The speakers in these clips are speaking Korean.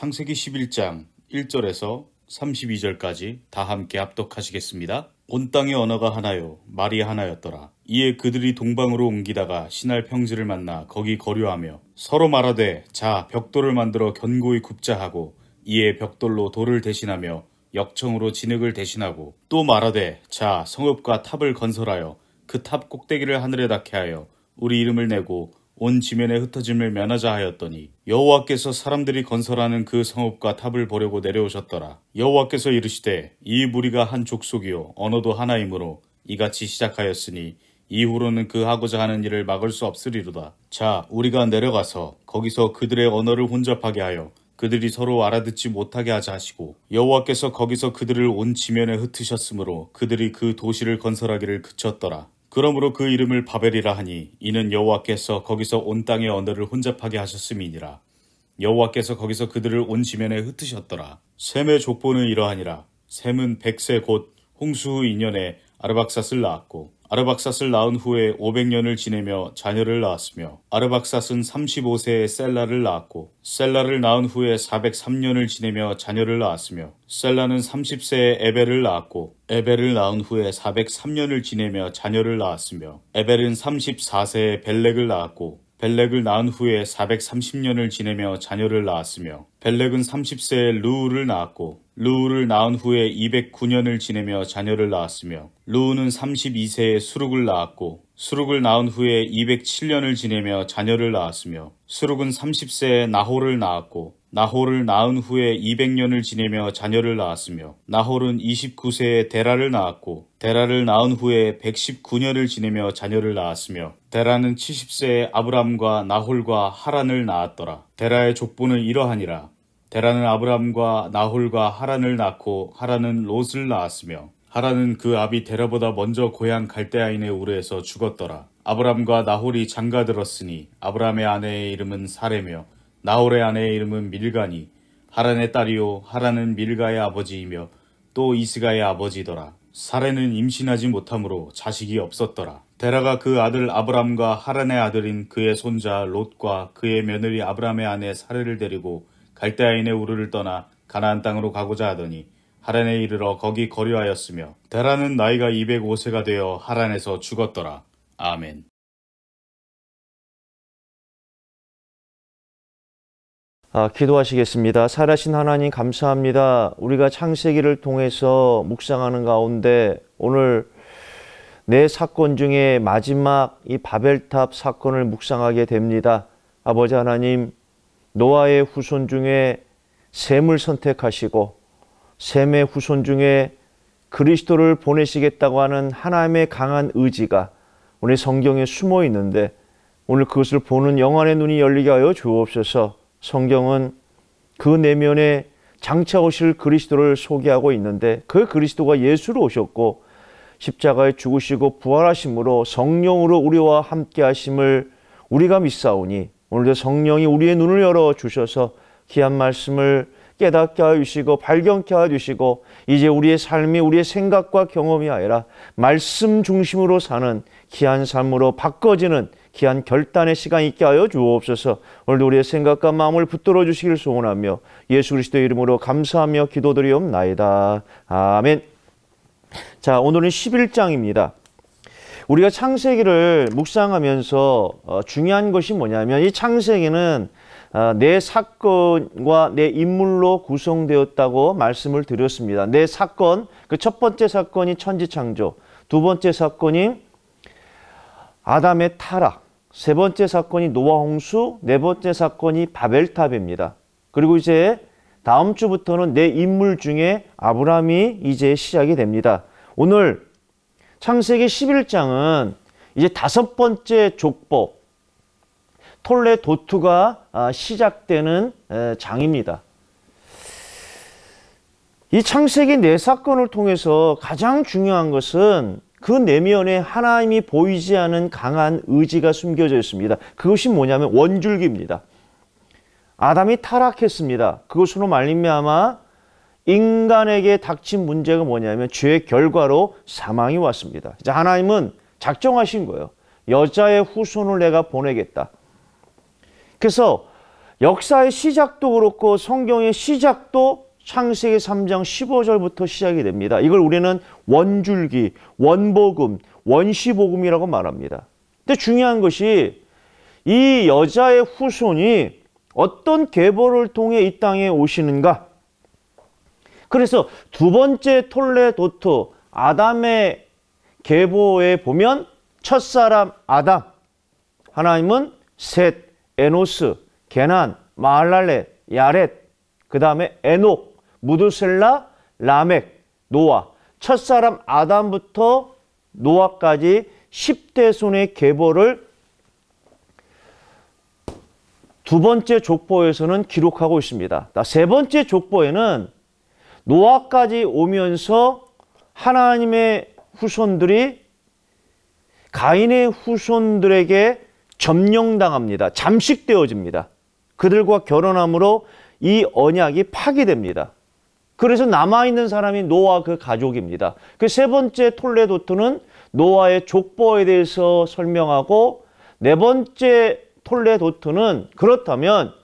창세기 11장 1절에서 32절까지 다 함께 합독하시겠습니다. 온 땅의 언어가 하나요 말이 하나였더라. 이에 그들이 동방으로 옮기다가 신할 평지를 만나 거기 거류하며 서로 말하되 자 벽돌을 만들어 견고히 굽자 하고 이에 벽돌로 돌을 대신하며 역청으로 진흙을 대신하고 또 말하되 자 성읍과 탑을 건설하여 그 탑 꼭대기를 하늘에 닿게 하여 우리 이름을 내고 온 지면에 흩어짐을 면하자 하였더니 여호와께서 사람들이 건설하는 그 성읍과 탑을 보려고 내려오셨더라. 여호와께서 이르시되 이 무리가 한 족속이요 언어도 하나이므로 이같이 시작하였으니 이후로는 그 하고자 하는 일을 막을 수 없으리로다. 자, 우리가 내려가서 거기서 그들의 언어를 혼잡하게 하여 그들이 서로 알아듣지 못하게 하자 하시고 여호와께서 거기서 그들을 온 지면에 흩으셨으므로 그들이 그 도시를 건설하기를 그쳤더라. 그러므로 그 이름을 바벨이라 하니 이는 여호와께서 거기서 온 땅의 언어를 혼잡하게 하셨음이니라. 여호와께서 거기서 그들을 온 지면에 흩으셨더라. 셈의 족보는 이러하니라. 셈은 백세 곧 홍수 후 2년에 아르박사스를 낳았고 아르박삿을 낳은 후에 500년을 지내며 자녀를 낳았으며 아르박삿은 35세에 셀라를 낳았고 셀라를 낳은 후에 403년을 지내며 자녀를 낳았으며 셀라는 30세에 에벨을 낳았고 에벨을 낳은 후에 403년을 지내며 자녀를 낳았으며 에벨은 34세에 벨렉을 낳았고 벨렉을 낳은 후에 430년을 지내며 자녀를 낳았으며 벨렉은 30세에 루우를 낳았고 루우를 낳은 후에 209년을 지내며 자녀를 낳았으며 루우는 32세에 수룩을 낳았고 수룩을 낳은 후에 207년을 지내며 자녀를 낳았으며 수룩은 30세에 나홀을 낳았고 나홀을 낳은 후에 200년을 지내며 자녀를 낳았으며 나홀은 29세에 데라를 낳았고 데라를 낳은 후에 119년을 지내며 자녀를 낳았으며 데라는 70세에 아브람과 나홀과 하란을 낳았더라 데라의 족보는 이러하니라 데라는 아브람과 나홀과 하란을 낳고 하란은 롯을 낳았으며 하란은 그 아비 데라보다 먼저 고향 갈대아인의 우르에서 죽었더라. 아브람과 나홀이 장가들었으니 아브람의 아내의 이름은 사레며 나홀의 아내의 이름은 밀가니 하란의 딸이요 하란은 밀가의 아버지이며 또 이스가의 아버지더라. 사레는 임신하지 못하므로 자식이 없었더라. 데라가 그 아들 아브람과 하란의 아들인 그의 손자 롯과 그의 며느리 아브람의 아내 사레를 데리고 갈대아인의 우르를 떠나 가나안 땅으로 가고자 하더니 하란에 이르러 거기 거류하였으며 대라는 나이가 205세가 되어 하란에서 죽었더라. 아멘. 아, 기도하시겠습니다. 살아신 하나님 감사합니다. 우리가 창세기를 통해서 묵상하는 가운데 오늘 내 사건 중에 마지막 이 바벨탑 사건을 묵상하게 됩니다. 아버지 하나님, 노아의 후손 중에 샘을 선택하시고 샘의 후손 중에 그리스도를 보내시겠다고 하는 하나님의 강한 의지가 오늘 성경에 숨어 있는데 오늘 그것을 보는 영안의 눈이 열리게 하여 주옵소서 성경은 그 내면에 장차 오실 그리스도를 소개하고 있는데 그 그리스도가 예수로 오셨고 십자가에 죽으시고 부활하심으로 성령으로 우리와 함께 하심을 우리가 믿사오니 오늘도 성령이 우리의 눈을 열어 주셔서 귀한 말씀을 깨닫게 하여 주시고 발견케 하시고 이제 우리의 삶이 우리의 생각과 경험이 아니라 말씀 중심으로 사는 귀한 삶으로 바꿔지는 귀한 결단의 시간 있게 하여 주옵소서 오늘도 우리의 생각과 마음을 붙들어 주시길 소원하며 예수 그리스도의 이름으로 감사하며 기도드리옵나이다. 아멘. 자, 오늘은 11장입니다. 우리가 창세기를 묵상하면서 어, 중요한 것이 뭐냐면 이 창세기는 어, 내 사건과 내 인물로 구성되었다고 말씀을 드렸습니다. 내 사건, 그 첫 번째 사건이 천지창조, 두 번째 사건이 아담의 타락, 세 번째 사건이 노아홍수, 네 번째 사건이 바벨탑입니다. 그리고 이제 다음 주부터는 내 인물 중에 아브라함이 이제 시작이 됩니다. 오늘 창세기 11장은 이제 다섯 번째 족법 톨레 도투가 아, 시작되는 장입니다. 이 창세기 네 사건을 통해서 가장 중요한 것은 그 내면에 하나님이 보이지 않은 강한 의지가 숨겨져 있습니다. 그것이 뭐냐면 원줄기입니다. 아담이 타락했습니다. 그것으로 말미암아 인간에게 닥친 문제가 뭐냐면 죄의 결과로 사망이 왔습니다. 이제 하나님은 작정하신 거예요. 여자의 후손을 내가 보내겠다. 그래서 역사의 시작도 그렇고 성경의 시작도 창세기 3장 15절부터 시작이 됩니다. 이걸 우리는 원줄기, 원복음, 원시복음이라고 말합니다. 근데 중요한 것이 이 여자의 후손이 어떤 계보를 통해 이 땅에 오시는가? 그래서 두 번째 톨레도트 아담의 계보에 보면 첫사람 아담 하나님은 셋, 에노스, 게난, 마할랄렛, 야렛 그 다음에 에녹, 무드셀라 라멕, 노아 첫사람 아담부터 노아까지 10대손의 계보를 두 번째 족보에서는 기록하고 있습니다. 세 번째 족보에는 노아까지 오면서 하나님의 후손들이 가인의 후손들에게 점령당합니다. 잠식되어집니다. 그들과 결혼함으로 이 언약이 파기됩니다. 그래서 남아있는 사람이 노아 그 가족입니다. 그 세 번째 톨레도트는 노아의 족보에 대해서 설명하고 네 번째 톨레도트는 그렇다면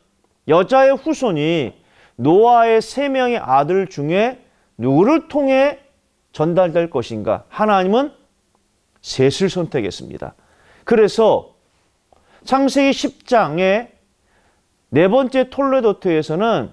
여자의 후손이 노아의 세 명의 아들 중에 누구를 통해 전달될 것인가? 하나님은 셋을 선택했습니다. 그래서 창세기 10장의 네 번째 톨레도트에서는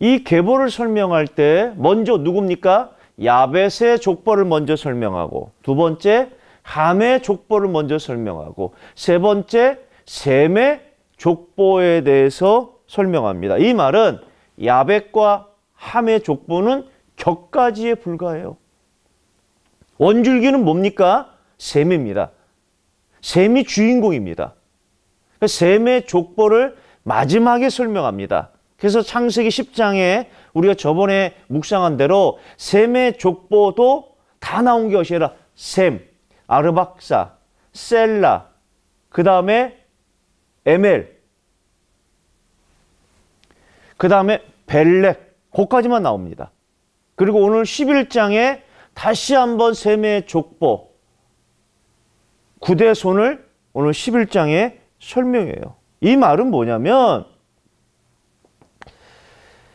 이 계보를 설명할 때 먼저 누굽니까? 야벳의 족보를 먼저 설명하고 두 번째 함의 족보를 먼저 설명하고 세 번째 셈의 족보에 대해서 설명합니다. 이 말은 야벳과 함의 족보는 격가지에 불과해요. 원줄기는 뭡니까? 셈입니다. 셈이 주인공입니다. 셈의 그러니까 족보를 마지막에 설명합니다. 그래서 창세기 10장에 우리가 저번에 묵상한 대로 셈의 족보도 다 나온 것이 아라 셈, 아르박사, 셀라, 그 다음에 에멜, 그 다음에 벨렉, 고까지만 나옵니다. 그리고 오늘 11장에 다시 한번 세매의 족보, 구대손을 오늘 11장에 설명해요. 이 말은 뭐냐면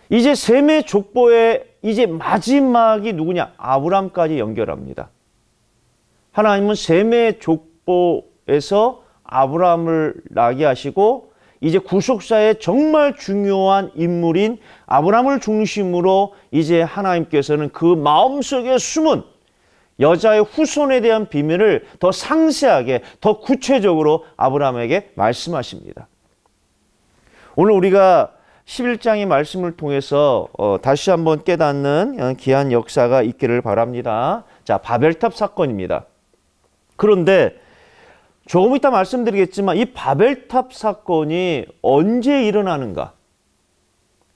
이제 세매 족보의 이제 마지막이 누구냐? 아브람까지 연결합니다. 하나님은 세매 족보에서 아브람을 나게 하시고 이제 구속사의 정말 중요한 인물인 아브라함을 중심으로 이제 하나님께서는 그 마음속에 숨은 여자의 후손에 대한 비밀을 더 상세하게, 더 구체적으로 아브라함에게 말씀하십니다. 오늘 우리가 11장의 말씀을 통해서 어, 다시 한번 깨닫는 어, 귀한 역사가 있기를 바랍니다. 자, 바벨탑 사건입니다. 그런데 조금 이따 말씀드리겠지만 이 바벨탑 사건이 언제 일어나는가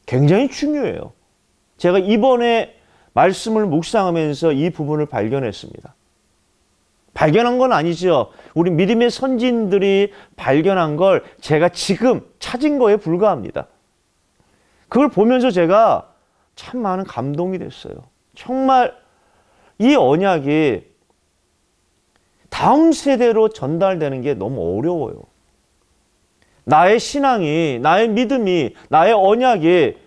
굉장히 중요해요. 제가 이번에 말씀을 묵상하면서 이 부분을 발견했습니다. 발견한 건 아니죠. 우리 믿음의 선진들이 발견한 걸 제가 지금 찾은 거에 불과합니다. 그걸 보면서 제가 참 많은 감동이 됐어요. 정말 이 언약이 다음 세대로 전달되는 게 너무 어려워요. 나의 신앙이, 나의 믿음이, 나의 언약이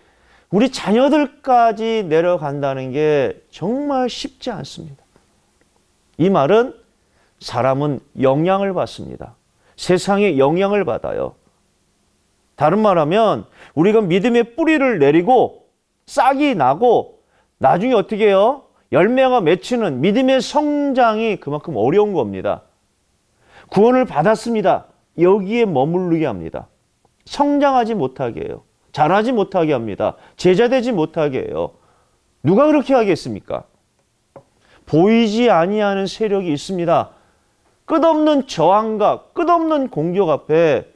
우리 자녀들까지 내려간다는 게 정말 쉽지 않습니다. 이 말은 사람은 영향을 받습니다. 세상에 영향을 받아요. 다른 말하면 우리가 믿음의 뿌리를 내리고 싹이 나고 나중에 어떻게 해요? 열매가 맺히는 믿음의 성장이 그만큼 어려운 겁니다. 구원을 받았습니다. 여기에 머무르게 합니다. 성장하지 못하게 해요. 자라지 못하게 합니다. 제자되지 못하게 해요. 누가 그렇게 하겠습니까? 보이지 아니하는 세력이 있습니다. 끝없는 저항과 끝없는 공격 앞에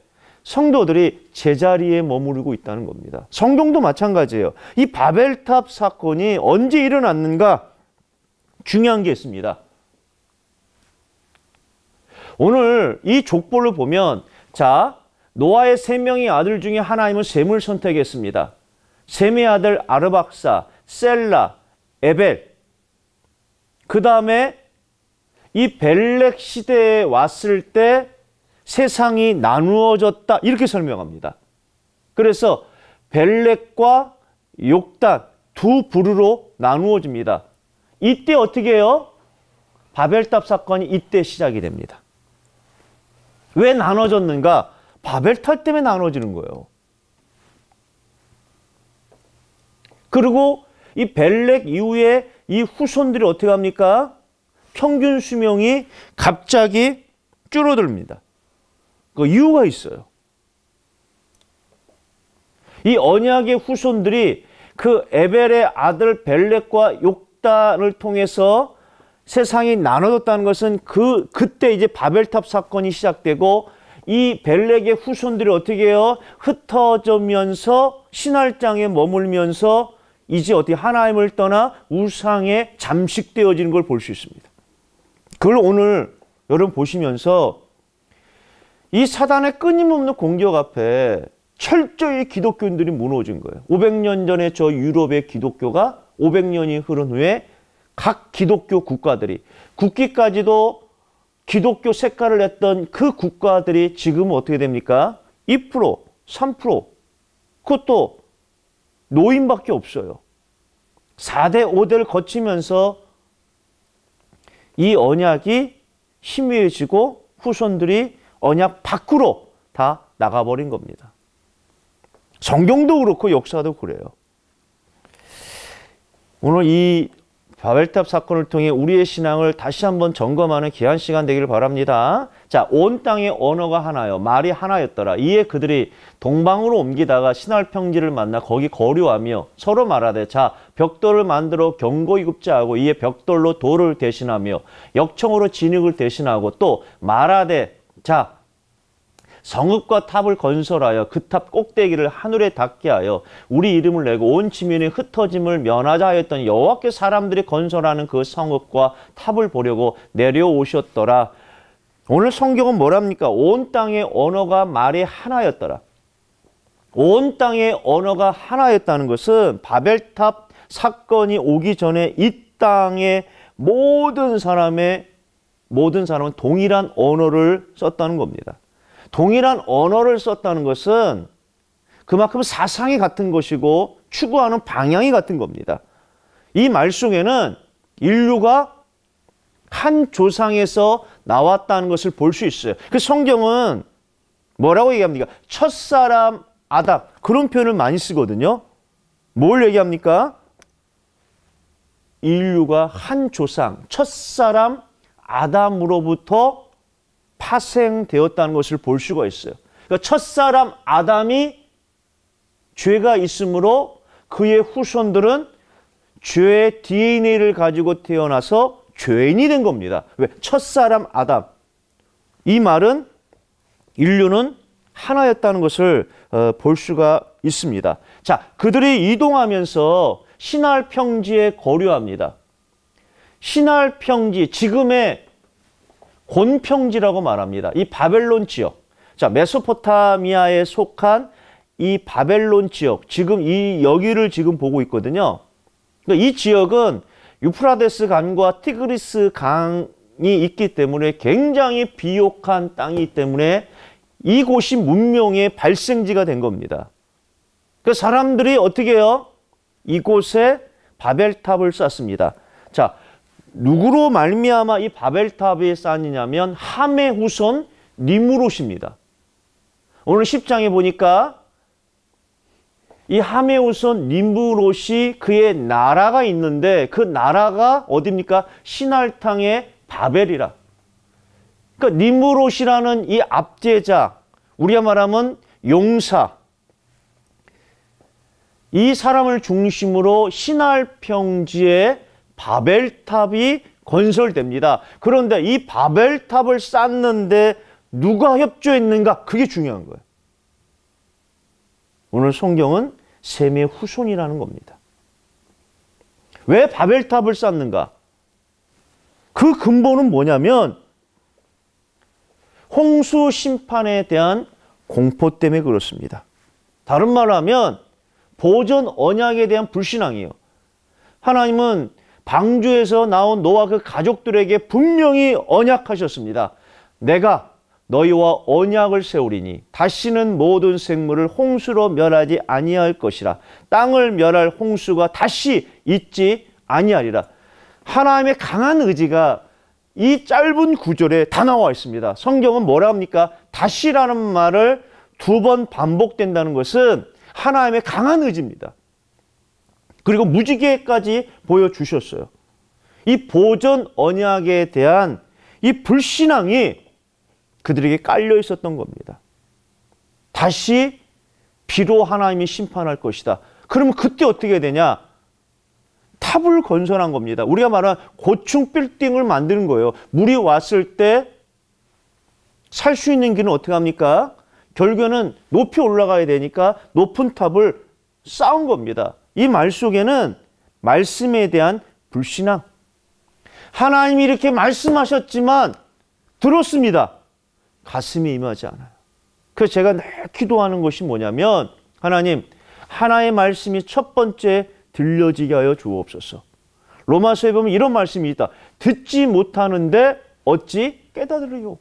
성도들이 제자리에 머무르고 있다는 겁니다. 성경도 마찬가지예요. 이 바벨탑 사건이 언제 일어났는가? 중요한 게 있습니다. 오늘 이 족보를 보면 자 노아의 세 명의 아들 중에 하나님은 셈을 선택했습니다. 셈의 아들 아르박사, 셀라, 에벨 그 다음에 이 벨렉 시대에 왔을 때 세상이 나누어졌다 이렇게 설명합니다. 그래서 벨렉과 욕단 두 부류로 나누어집니다. 이때 어떻게 해요? 바벨탑 사건이 이때 시작이 됩니다. 왜 나눠졌는가? 바벨탑 때문에 나눠지는 거예요. 그리고 이 벨렉 이후에 이 후손들이 어떻게 합니까? 평균 수명이 갑자기 줄어듭니다. 그 이유가 있어요. 이 언약의 후손들이 그 에벨의 아들 벨렉과 욕 싶단을 통해서 세상이 나눠졌다는 것은 그 그때 이제 바벨탑 사건이 시작되고 이 벨렉의 후손들이 어떻게 해요? 흩어져면서 신할장에 머물면서 이제 어떻게 하나님을 떠나 우상에 잠식되어지는 걸 볼 수 있습니다. 그걸 오늘 여러분 보시면서 이 사단의 끊임없는 공격 앞에 철저히 기독교인들이 무너진 거예요. 500년 전에 저 유럽의 기독교가 500년이 흐른 후에 각 기독교 국가들이 국기까지도 기독교 색깔을 냈던 그 국가들이 지금 어떻게 됩니까? 2%, 3%, 그것도 노인밖에 없어요. 4대, 5대를 거치면서 이 언약이 희미해지고 후손들이 언약 밖으로 다 나가버린 겁니다. 성경도 그렇고 역사도 그래요. 오늘 이 바벨탑 사건을 통해 우리의 신앙을 다시 한번 점검하는 귀한 시간 되기를 바랍니다. 자, 온 땅의 언어가 하나요. 말이 하나였더라. 이에 그들이 동방으로 옮기다가 신할 평지를 만나 거기 거류하며 서로 말하되 자, 벽돌을 만들어 경고이 굽자하고 이에 벽돌로 돌을 대신하며 역청으로 진흙을 대신하고 또 말하되 자, 성읍과 탑을 건설하여 그 탑 꼭대기를 하늘에 닿게 하여 우리 이름을 내고 온 지면에 흩어짐을 면하자 하였던 여호와께 사람들이 건설하는 그 성읍과 탑을 보려고 내려오셨더라. 오늘 성경은 뭐랍니까? 온 땅의 언어가 말의 하나였더라. 온 땅의 언어가 하나였다는 것은 바벨탑 사건이 오기 전에 이 땅의 모든 사람의 모든 사람은 동일한 언어를 썼다는 겁니다. 동일한 언어를 썼다는 것은 그만큼 사상이 같은 것이고 추구하는 방향이 같은 겁니다. 이 말 속에는 인류가 한 조상에서 나왔다는 것을 볼 수 있어요. 그 성경은 뭐라고 얘기합니까? 첫사람 아담 그런 표현을 많이 쓰거든요. 뭘 얘기합니까? 인류가 한 조상, 첫사람 아담으로부터 파생되었다는 것을 볼 수가 있어요. 그러니까 첫사람 아담이 죄가 있으므로 그의 후손들은 죄의 DNA를 가지고 태어나서 죄인이 된 겁니다. 왜? 첫사람 아담. 이 말은 인류는 하나였다는 것을 어, 볼 수가 있습니다. 자, 그들이 이동하면서 신할 평지에 거류합니다. 신할 평지, 지금의 곤평지라고 말합니다. 이 바벨론 지역, 자 메소포타미아에 속한 이 바벨론 지역, 지금 이 여기를 지금 보고 있거든요. 그러니까 이 지역은 유프라데스 강과 티그리스 강이 있기 때문에 굉장히 비옥한 땅이기 때문에 이곳이 문명의 발생지가 된 겁니다. 그 사람들이 어떻게 해요? 이곳에 바벨탑을 쌓습니다. 자, 누구로 말미암아 이 바벨탑이 쌓이냐면 함의 후손 니무롯입니다. 오늘 10장에 보니까 이 함의 후손 니무롯이 그의 나라가 있는데 그 나라가 어딥니까? 신할탕의 바벨이라. 그러니까 니무롯이라는 이 압제자, 우리가 말하면 용사, 이 사람을 중심으로 신할 평지에 바벨탑이 건설됩니다. 그런데 이 바벨탑을 쌓는데 누가 협조했는가? 그게 중요한 거예요. 오늘 성경은 셈의 후손이라는 겁니다. 왜 바벨탑을 쌓는가? 그 근본은 뭐냐면 홍수 심판에 대한 공포 때문에 그렇습니다. 다른 말로 하면 보전 언약에 대한 불신앙이에요. 하나님은 방주에서 나온 노아 그 가족들에게 분명히 언약하셨습니다. 내가 너희와 언약을 세우리니 다시는 모든 생물을 홍수로 멸하지 아니할 것이라 땅을 멸할 홍수가 다시 있지 아니하리라 하나님의 강한 의지가 이 짧은 구절에 다 나와 있습니다. 성경은 뭐라 합니까? 다시라는 말을 두 번 반복된다는 것은 하나님의 강한 의지입니다. 그리고 무지개까지 보여주셨어요. 이 보전 언약에 대한 이 불신앙이 그들에게 깔려 있었던 겁니다. 다시 비로 하나님이 심판할 것이다. 그러면 그때 어떻게 되냐? 탑을 건설한 겁니다. 우리가 말한 고층 빌딩을 만드는 거예요. 물이 왔을 때 살 수 있는 길은 어떻게 합니까? 결국에는 높이 올라가야 되니까 높은 탑을 쌓은 겁니다. 이말 속에는 말씀에 대한 불신앙. 하나님이 이렇게 말씀하셨지만 들었습니다. 가슴이 임하지 않아요. 그래서 제가 늘 기도하는 것이 뭐냐면 하나님 하나의 말씀이 첫 번째 들려지게 하여 주옵소서. 로마서에 보면 이런 말씀이 있다. 듣지 못하는데 어찌 깨달으리요?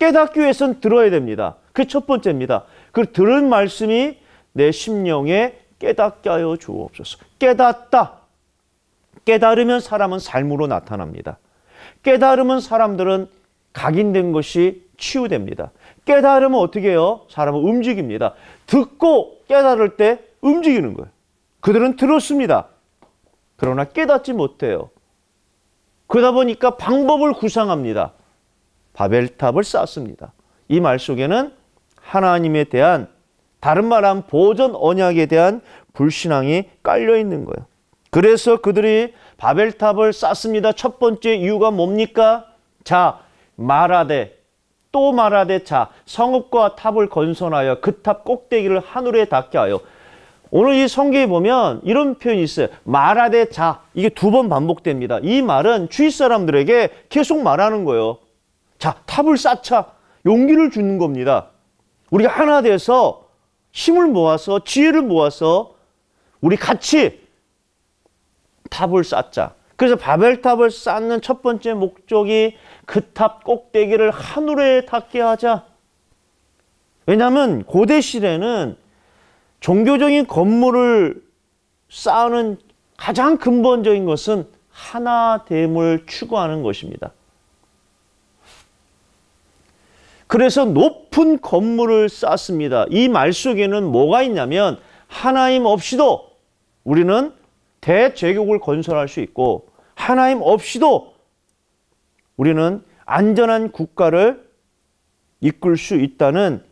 깨닫기 위해선 들어야 됩니다. 그 첫 번째입니다. 그 들은 말씀이 내 심령에 깨닫게 하여 주옵소서. 깨닫다. 깨달으면 사람은 삶으로 나타납니다. 깨달으면 사람들은 각인된 것이 치유됩니다. 깨달으면 어떻게 해요? 사람은 움직입니다. 듣고 깨달을 때 움직이는 거예요. 그들은 들었습니다. 그러나 깨닫지 못해요. 그러다 보니까 방법을 구상합니다. 바벨탑을 쌓습니다. 이 말 속에는 하나님에 대한 다른 말하 보전 언약에 대한 불신앙이 깔려 있는 거예요. 그래서 그들이 바벨탑을 쌓습니다. 첫 번째 이유가 뭡니까? 자, 말하되 또 말하되 자, 성읍과 탑을 건설하여 그 탑 꼭대기를 하늘에 닿게 하여 오늘 이 성경에 보면 이런 표현이 있어요. 말하되 자. 이게 두 번 반복됩니다. 이 말은 주위 사람들에게 계속 말하는 거예요. 자, 탑을 쌓자. 용기를 주는 겁니다. 우리가 하나 돼서 힘을 모아서 지혜를 모아서 우리 같이 탑을 쌓자. 그래서 바벨탑을 쌓는 첫 번째 목적이 그 탑 꼭대기를 하늘에 닿게 하자. 왜냐하면 고대 시대는 종교적인 건물을 쌓는 가장 근본적인 것은 하나 됨을 추구하는 것입니다. 그래서 높은 건물을 쌓습니다. 이 말 속에는 뭐가 있냐면 하나님 없이도 우리는 대제국을 건설할 수 있고 하나님 없이도 우리는 안전한 국가를 이끌 수 있다는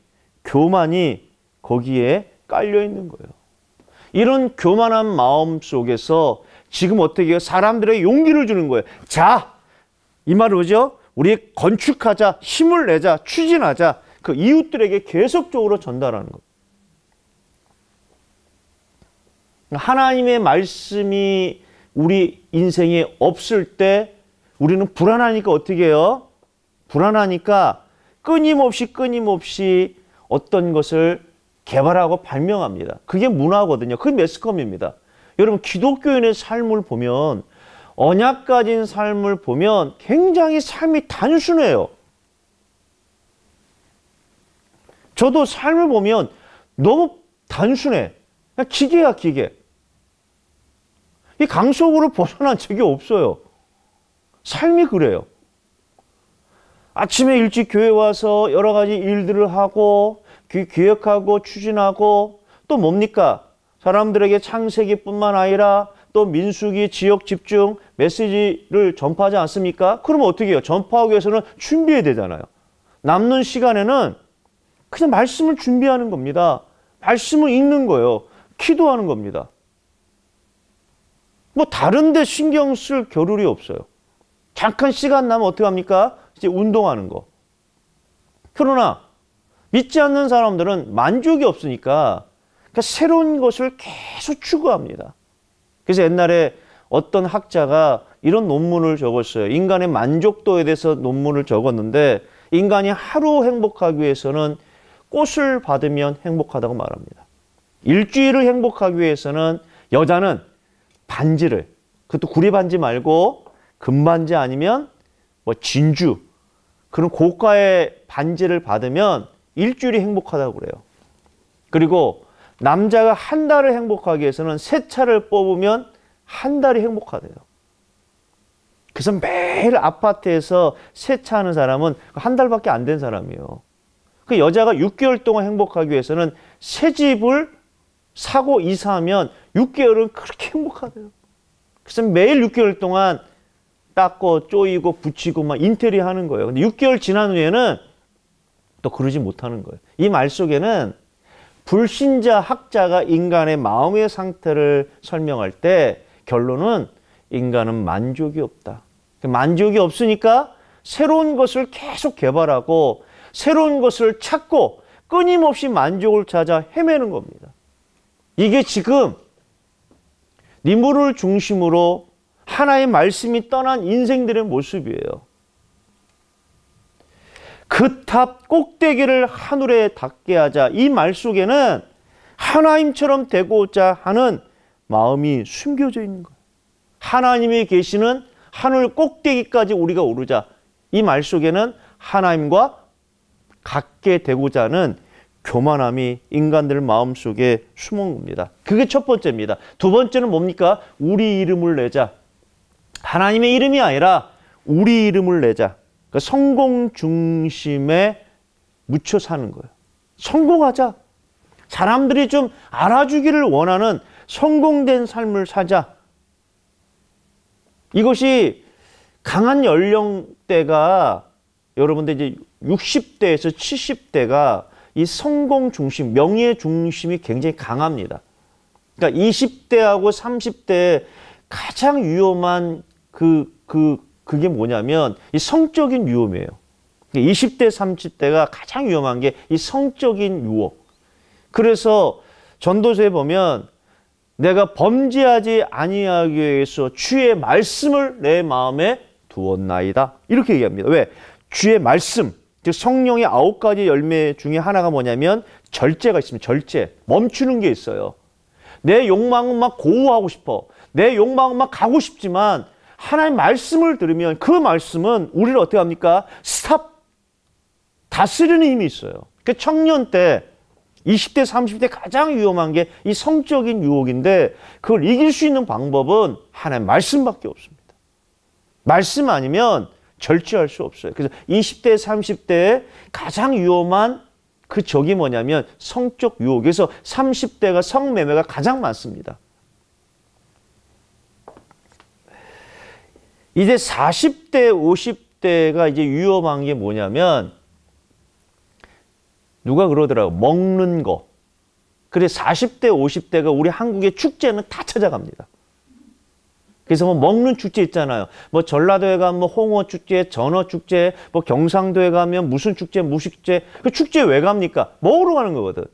교만이 거기에 깔려 있는 거예요. 이런 교만한 마음 속에서 지금 어떻게 사람들의 용기를 주는 거예요. 자, 이 말이죠. 우리 건축하자, 힘을 내자, 추진하자 그 이웃들에게 계속적으로 전달하는 것. 그러니까 하나님의 말씀이 우리 인생에 없을 때 우리는 불안하니까 어떻게 해요? 불안하니까 끊임없이 끊임없이 어떤 것을 개발하고 발명합니다. 그게 문화거든요. 그게 매스컴입니다. 여러분 기독교인의 삶을 보면 언약 가진 삶을 보면 굉장히 삶이 단순해요. 저도 삶을 보면 너무 단순해. 그냥 기계야, 기계. 이 강속으로 벗어난 적이 없어요. 삶이 그래요. 아침에 일찍 교회 와서 여러 가지 일들을 하고 기획하고 추진하고 또 뭡니까? 사람들에게 창세기뿐만 아니라 또 민수기 지역 집중 메시지를 전파하지 않습니까? 그러면 어떻게 해요? 전파하기 위해서는 준비해야 되잖아요. 남는 시간에는 그냥 말씀을 준비하는 겁니다. 말씀을 읽는 거예요. 기도하는 겁니다. 뭐 다른데 신경 쓸 겨를이 없어요. 잠깐 시간 나면 어떻게 합니까? 이제 운동하는 거. 그러나 믿지 않는 사람들은 만족이 없으니까 그러니까 새로운 것을 계속 추구합니다. 그래서 옛날에 어떤 학자가 이런 논문을 적었어요. 인간의 만족도에 대해서 논문을 적었는데 인간이 하루 행복하기 위해서는 꽃을 받으면 행복하다고 말합니다. 일주일을 행복하기 위해서는 여자는 반지를 그것도 구리 반지 말고 금반지 아니면 뭐 진주 그런 고가의 반지를 받으면 일주일이 행복하다고 그래요. 그리고 남자가 한 달을 행복하기 위해서는 세 차를 뽑으면 한 달이 행복하대요. 그래서 매일 아파트에서 세차하는 사람은 한 달밖에 안 된 사람이에요. 그 여자가 6개월 동안 행복하기 위해서는 새 집을 사고 이사하면 6개월은 그렇게 행복하대요. 그래서 매일 6개월 동안 닦고 쪼이고 붙이고 막 인테리어 하는 거예요. 근데 6개월 지난 후에는 또 그러지 못하는 거예요. 이 말 속에는 불신자 학자가 인간의 마음의 상태를 설명할 때 결론은 인간은 만족이 없다. 만족이 없으니까 새로운 것을 계속 개발하고 새로운 것을 찾고 끊임없이 만족을 찾아 헤매는 겁니다. 이게 지금 니무를 중심으로 하나의 말씀이 떠난 인생들의 모습이에요. 그탑 꼭대기를 하늘에 닿게 하자. 이 말 속에는 하나님처럼 되고자 하는 마음이 숨겨져 있는 거예요. 하나님이 계시는 하늘 꼭대기까지 우리가 오르자. 이 말 속에는 하나님과 같게 되고자 하는 교만함이 인간들 마음 속에 숨은 겁니다. 그게 첫 번째입니다. 두 번째는 뭡니까? 우리 이름을 내자. 하나님의 이름이 아니라 우리 이름을 내자. 그러니까 성공 중심에 묻혀 사는 거예요. 성공하자. 사람들이 좀 알아주기를 원하는 성공된 삶을 사자. 이것이 강한 연령대가 여러분들 이제 60대에서 70대가 이 성공 중심, 명예 중심이 굉장히 강합니다. 그러니까 20대하고 3 0대 가장 위험한 그, 그 그게 뭐냐면 이 성적인 위험이에요 20대, 30대가 가장 위험한 게 이 성적인 유혹. 그래서 전도서에 보면 내가 범죄하지 아니하기 위해서 주의 말씀을 내 마음에 두었나이다. 이렇게 얘기합니다. 왜? 주의 말씀, 즉 성령의 아홉 가지 열매 중에 하나가 뭐냐면 절제가 있습니다. 절제. 멈추는 게 있어요. 내 욕망은 막 고우하고 싶어. 내 욕망은 막 가고 싶지만 하나님 말씀을 들으면 그 말씀은 우리를 어떻게 합니까? 스탑 다스리는 힘이 있어요. 그 청년 때 20대, 30대 가장 위험한 게 이 성적인 유혹인데 그걸 이길 수 있는 방법은 하나의 말씀밖에 없습니다. 말씀 아니면 절제할 수 없어요. 그래서 20대, 30대에 가장 위험한 그 적이 뭐냐면 성적 유혹. 그서 30대가 성매매가 가장 많습니다. 이제 40대, 50대가 이제 위험한 게 뭐냐면 누가 그러더라고. 먹는 거. 그래 40대, 50대가 우리 한국의 축제는 다 찾아갑니다. 그래서 뭐 먹는 축제 있잖아요. 뭐 전라도에 가면 뭐 홍어 축제, 전어 축제, 뭐 경상도에 가면 무슨 축제, 무식제그 축제 왜 갑니까? 먹으러 가는 거거든.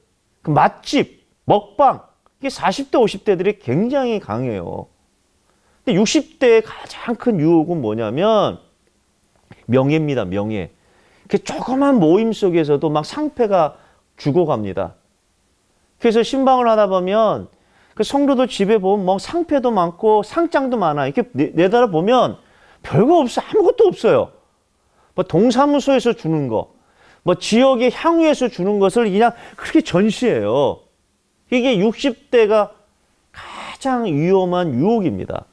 그 맛집, 먹방. 이게 40대, 50대들이 굉장히 강해요. 근데 60대의 가장 큰 유혹은 뭐냐면 명예입니다. 명예. 그 조그만 모임 속에서도 막 상패가 죽어갑니다. 그래서 신방을 하다 보면 그 성도도 집에 보면 뭐 상패도 많고 상장도 많아. 이렇게 내달아 보면 별거 없어. 아무것도 없어요. 뭐 동사무소에서 주는 거, 뭐 지역의 향후에서 주는 것을 그냥 그렇게 전시해요. 이게 60대가 가장 위험한 유혹입니다.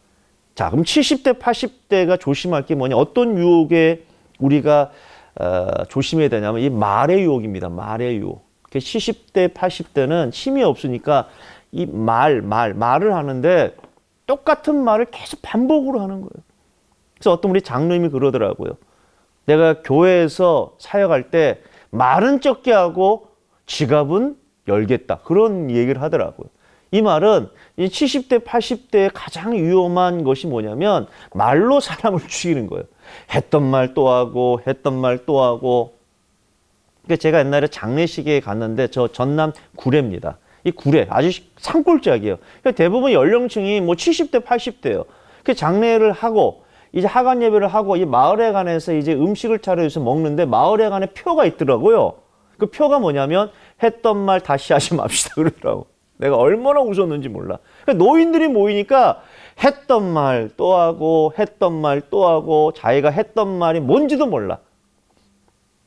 자, 그럼 70대, 80대가 조심할 게 뭐냐? 어떤 유혹에 우리가 어, 조심해야 되냐면 이 말의 유혹입니다. 말의 유혹. 70대, 그러니까 80대는 힘이 없으니까 이 말, 말, 말을 하는데 똑같은 말을 계속 반복으로 하는 거예요. 그래서 어떤 우리 장로님이 그러더라고요. 내가 교회에서 사역할 때 말은 적게 하고 지갑은 열겠다. 그런 얘기를 하더라고요. 이 말은 이 70대, 80대에 가장 위험한 것이 뭐냐면 말로 사람을 죽이는 거예요. 했던 말 또 하고 했던 말 또 하고 그러니까 제가 옛날에 장례식에 갔는데 저 전남 구례입니다. 이 구례 아주 산골짜기예요. 그러니까 대부분 연령층이 뭐 70대, 80대예요. 그 장례를 하고 이제 하관 예배를 하고 이 마을에 관해서 이제 음식을 차려서 먹는데 마을에 관해 표가 있더라고요. 그 표가 뭐냐면 했던 말 다시 하지 맙시다 그러더라고. 내가 얼마나 웃었는지 몰라. 그러니까 노인들이 모이니까 했던 말 또 하고 했던 말 또 하고 자기가 했던 말이 뭔지도 몰라.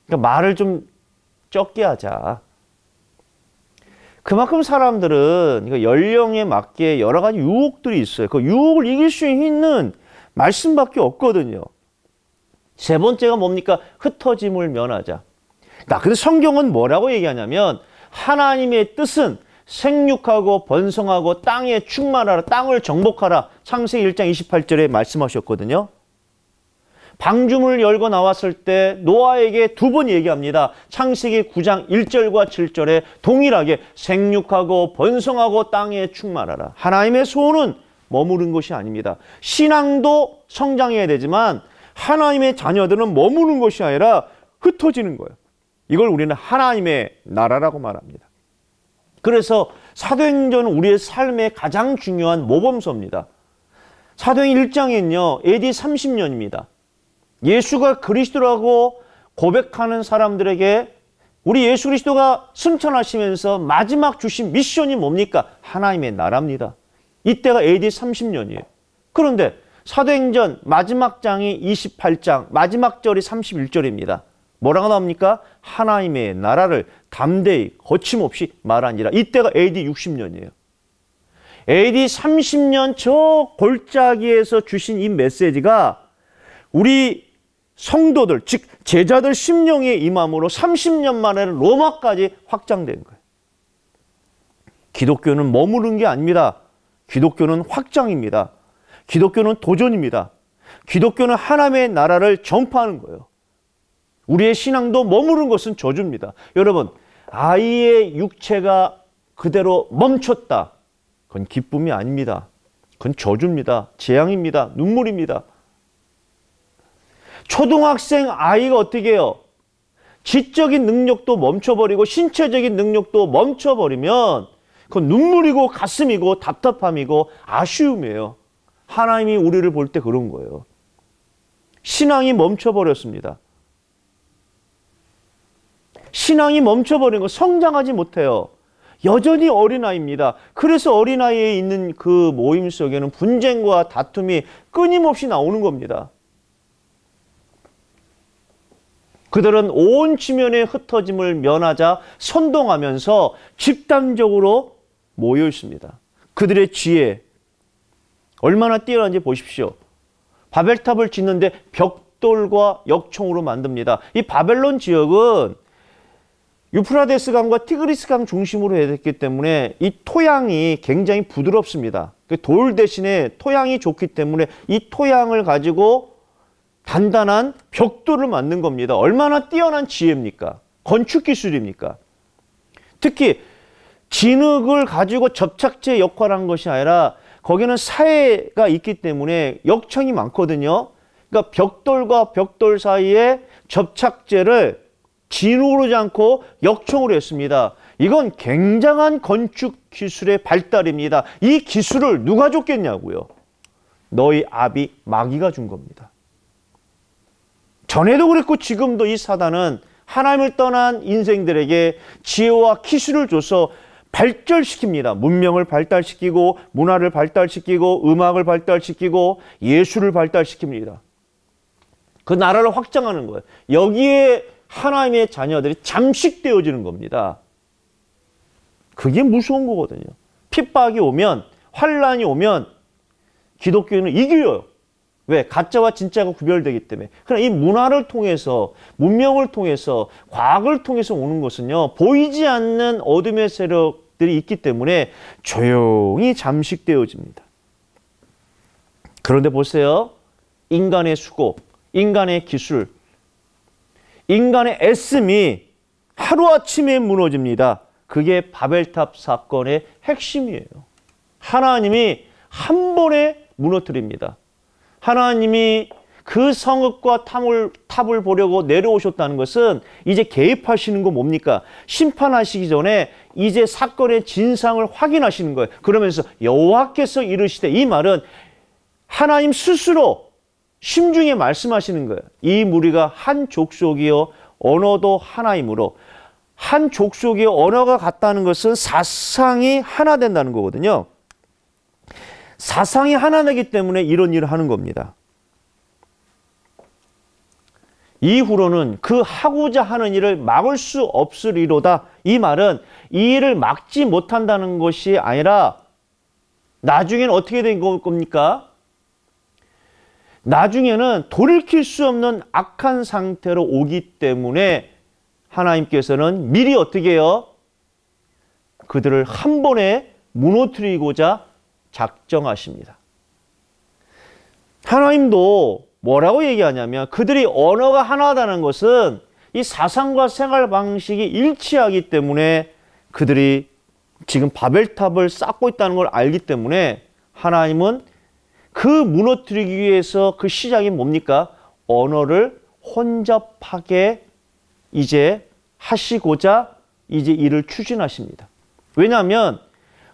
그러니까 말을 좀 적게 하자. 그만큼 사람들은 연령에 맞게 여러 가지 유혹들이 있어요. 그 유혹을 이길 수 있는 말씀밖에 없거든요. 세 번째가 뭡니까? 흩어짐을 면하자. 나 근데 성경은 뭐라고 얘기하냐면 하나님의 뜻은 생육하고 번성하고 땅에 충만하라 땅을 정복하라 창세기 1장 28절에 말씀하셨거든요. 방주문을 열고 나왔을 때 노아에게 두 번 얘기합니다. 창세기 9장 1절과 7절에 동일하게 생육하고 번성하고 땅에 충만하라. 하나님의 소원은 머무른 것이 아닙니다. 신앙도 성장해야 되지만 하나님의 자녀들은 머무는 것이 아니라 흩어지는 거예요. 이걸 우리는 하나님의 나라라고 말합니다. 그래서 사도행전은 우리의 삶의 가장 중요한 모범서입니다. 사도행 1장에는요. AD 30년입니다. 예수가 그리스도라고 고백하는 사람들에게 우리 예수 그리스도가 승천하시면서 마지막 주신 미션이 뭡니까? 하나님의 나라입니다. 이때가 AD 30년이에요. 그런데 사도행전 마지막 장이 28장, 마지막 절이 31절입니다. 뭐라고 나옵니까? 하나님의 나라를 담대히 거침없이 말하니라. 이때가 AD 60년이에요. AD 30년 저 골짜기에서 주신 이 메시지가 우리 성도들, 즉 제자들 심령의 임함으로 30년 만에 로마까지 확장된 거예요. 기독교는 머무른 게 아닙니다. 기독교는 확장입니다. 기독교는 도전입니다. 기독교는 하나님의 나라를 전파하는 거예요. 우리의 신앙도 머무른 것은 저주입니다. 여러분, 아이의 육체가 그대로 멈췄다. 그건 기쁨이 아닙니다. 그건 저주입니다. 재앙입니다. 눈물입니다. 초등학생 아이가 어떻게 해요? 지적인 능력도 멈춰버리고 신체적인 능력도 멈춰버리면 그건 눈물이고 가슴이고 답답함이고 아쉬움이에요. 하나님이 우리를 볼 때 그런 거예요. 신앙이 멈춰버렸습니다. 신앙이 멈춰버린 거 성장하지 못해요. 여전히 어린아이입니다. 그래서 어린아이에 있는 그 모임 속에는 분쟁과 다툼이 끊임없이 나오는 겁니다. 그들은 온 지면의 흩어짐을 면하자 선동하면서 집단적으로 모여 있습니다. 그들의 지혜 얼마나 뛰어난지 보십시오. 바벨탑을 짓는데 벽돌과 역총으로 만듭니다. 이 바벨론 지역은 유프라데스 강과 티그리스 강 중심으로 해야 했기 때문에 이 토양이 굉장히 부드럽습니다. 그 돌 대신에 토양이 좋기 때문에 이 토양을 가지고 단단한 벽돌을 만든 겁니다. 얼마나 뛰어난 지혜입니까? 건축 기술입니까? 특히 진흙을 가지고 접착제 역할을 한 것이 아니라 거기는 사해가 있기 때문에 역청이 많거든요. 그러니까 벽돌과 벽돌 사이에 접착제를 진으로 하지 않고 역청으로 했습니다. 이건 굉장한 건축 기술의 발달입니다. 이 기술을 누가 줬겠냐고요. 너희 아비 마귀가 준 겁니다. 전에도 그랬고 지금도 이 사단은 하나님을 떠난 인생들에게 지혜와 기술을 줘서 발전시킵니다. 문명을 발달시키고 문화를 발달시키고 음악을 발달시키고 예술을 발달시킵니다. 그 나라를 확장하는 거예요. 여기에 하나님의 자녀들이 잠식되어지는 겁니다. 그게 무서운 거거든요. 핍박이 오면 환란이 오면 기독교인 이겨요. 왜? 가짜와 진짜가 구별되기 때문에. 그러나 이 문화를 통해서, 문명을 통해서, 과학을 통해서 오는 것은요, 보이지 않는 어둠의 세력들이 있기 때문에 조용히 잠식되어집니다. 그런데 보세요. 인간의 수고, 인간의 기술, 인간의 애씀이 하루아침에 무너집니다. 그게 바벨탑 사건의 핵심이에요. 하나님이 한 번에 무너뜨립니다. 하나님이 그 성읍과 탐을, 탑을 보려고 내려오셨다는 것은 이제 개입하시는 거 뭡니까? 심판하시기 전에 이제 사건의 진상을 확인하시는 거예요. 그러면서 여호와께서 이르시되 이 말은 하나님 스스로 심중에 말씀하시는 거예요. 이 무리가 한 족속이요 언어도 하나이므로 한족속이 언어가 같다는 것은 사상이 하나 된다는 거거든요. 사상이 하나 되기 때문에 이런 일을 하는 겁니다. 이후로는 그 하고자 하는 일을 막을 수 없으리로다. 이 말은 이 일을 막지 못한다는 것이 아니라 나중엔 어떻게 된 겁니까? 나중에는 돌이킬 수 없는 악한 상태로 오기 때문에 하나님께서는 미리 어떻게 해요? 그들을 한 번에 무너뜨리고자 작정하십니다. 하나님도 뭐라고 얘기하냐면 그들이 언어가 하나다는 것은 이 사상과 생활 방식이 일치하기 때문에 그들이 지금 바벨탑을 쌓고 있다는 걸 알기 때문에 하나님은 그 무너뜨리기 위해서 그 시작이 뭡니까? 언어를 혼잡하게 이제 하시고자 이제 일을 추진하십니다. 왜냐하면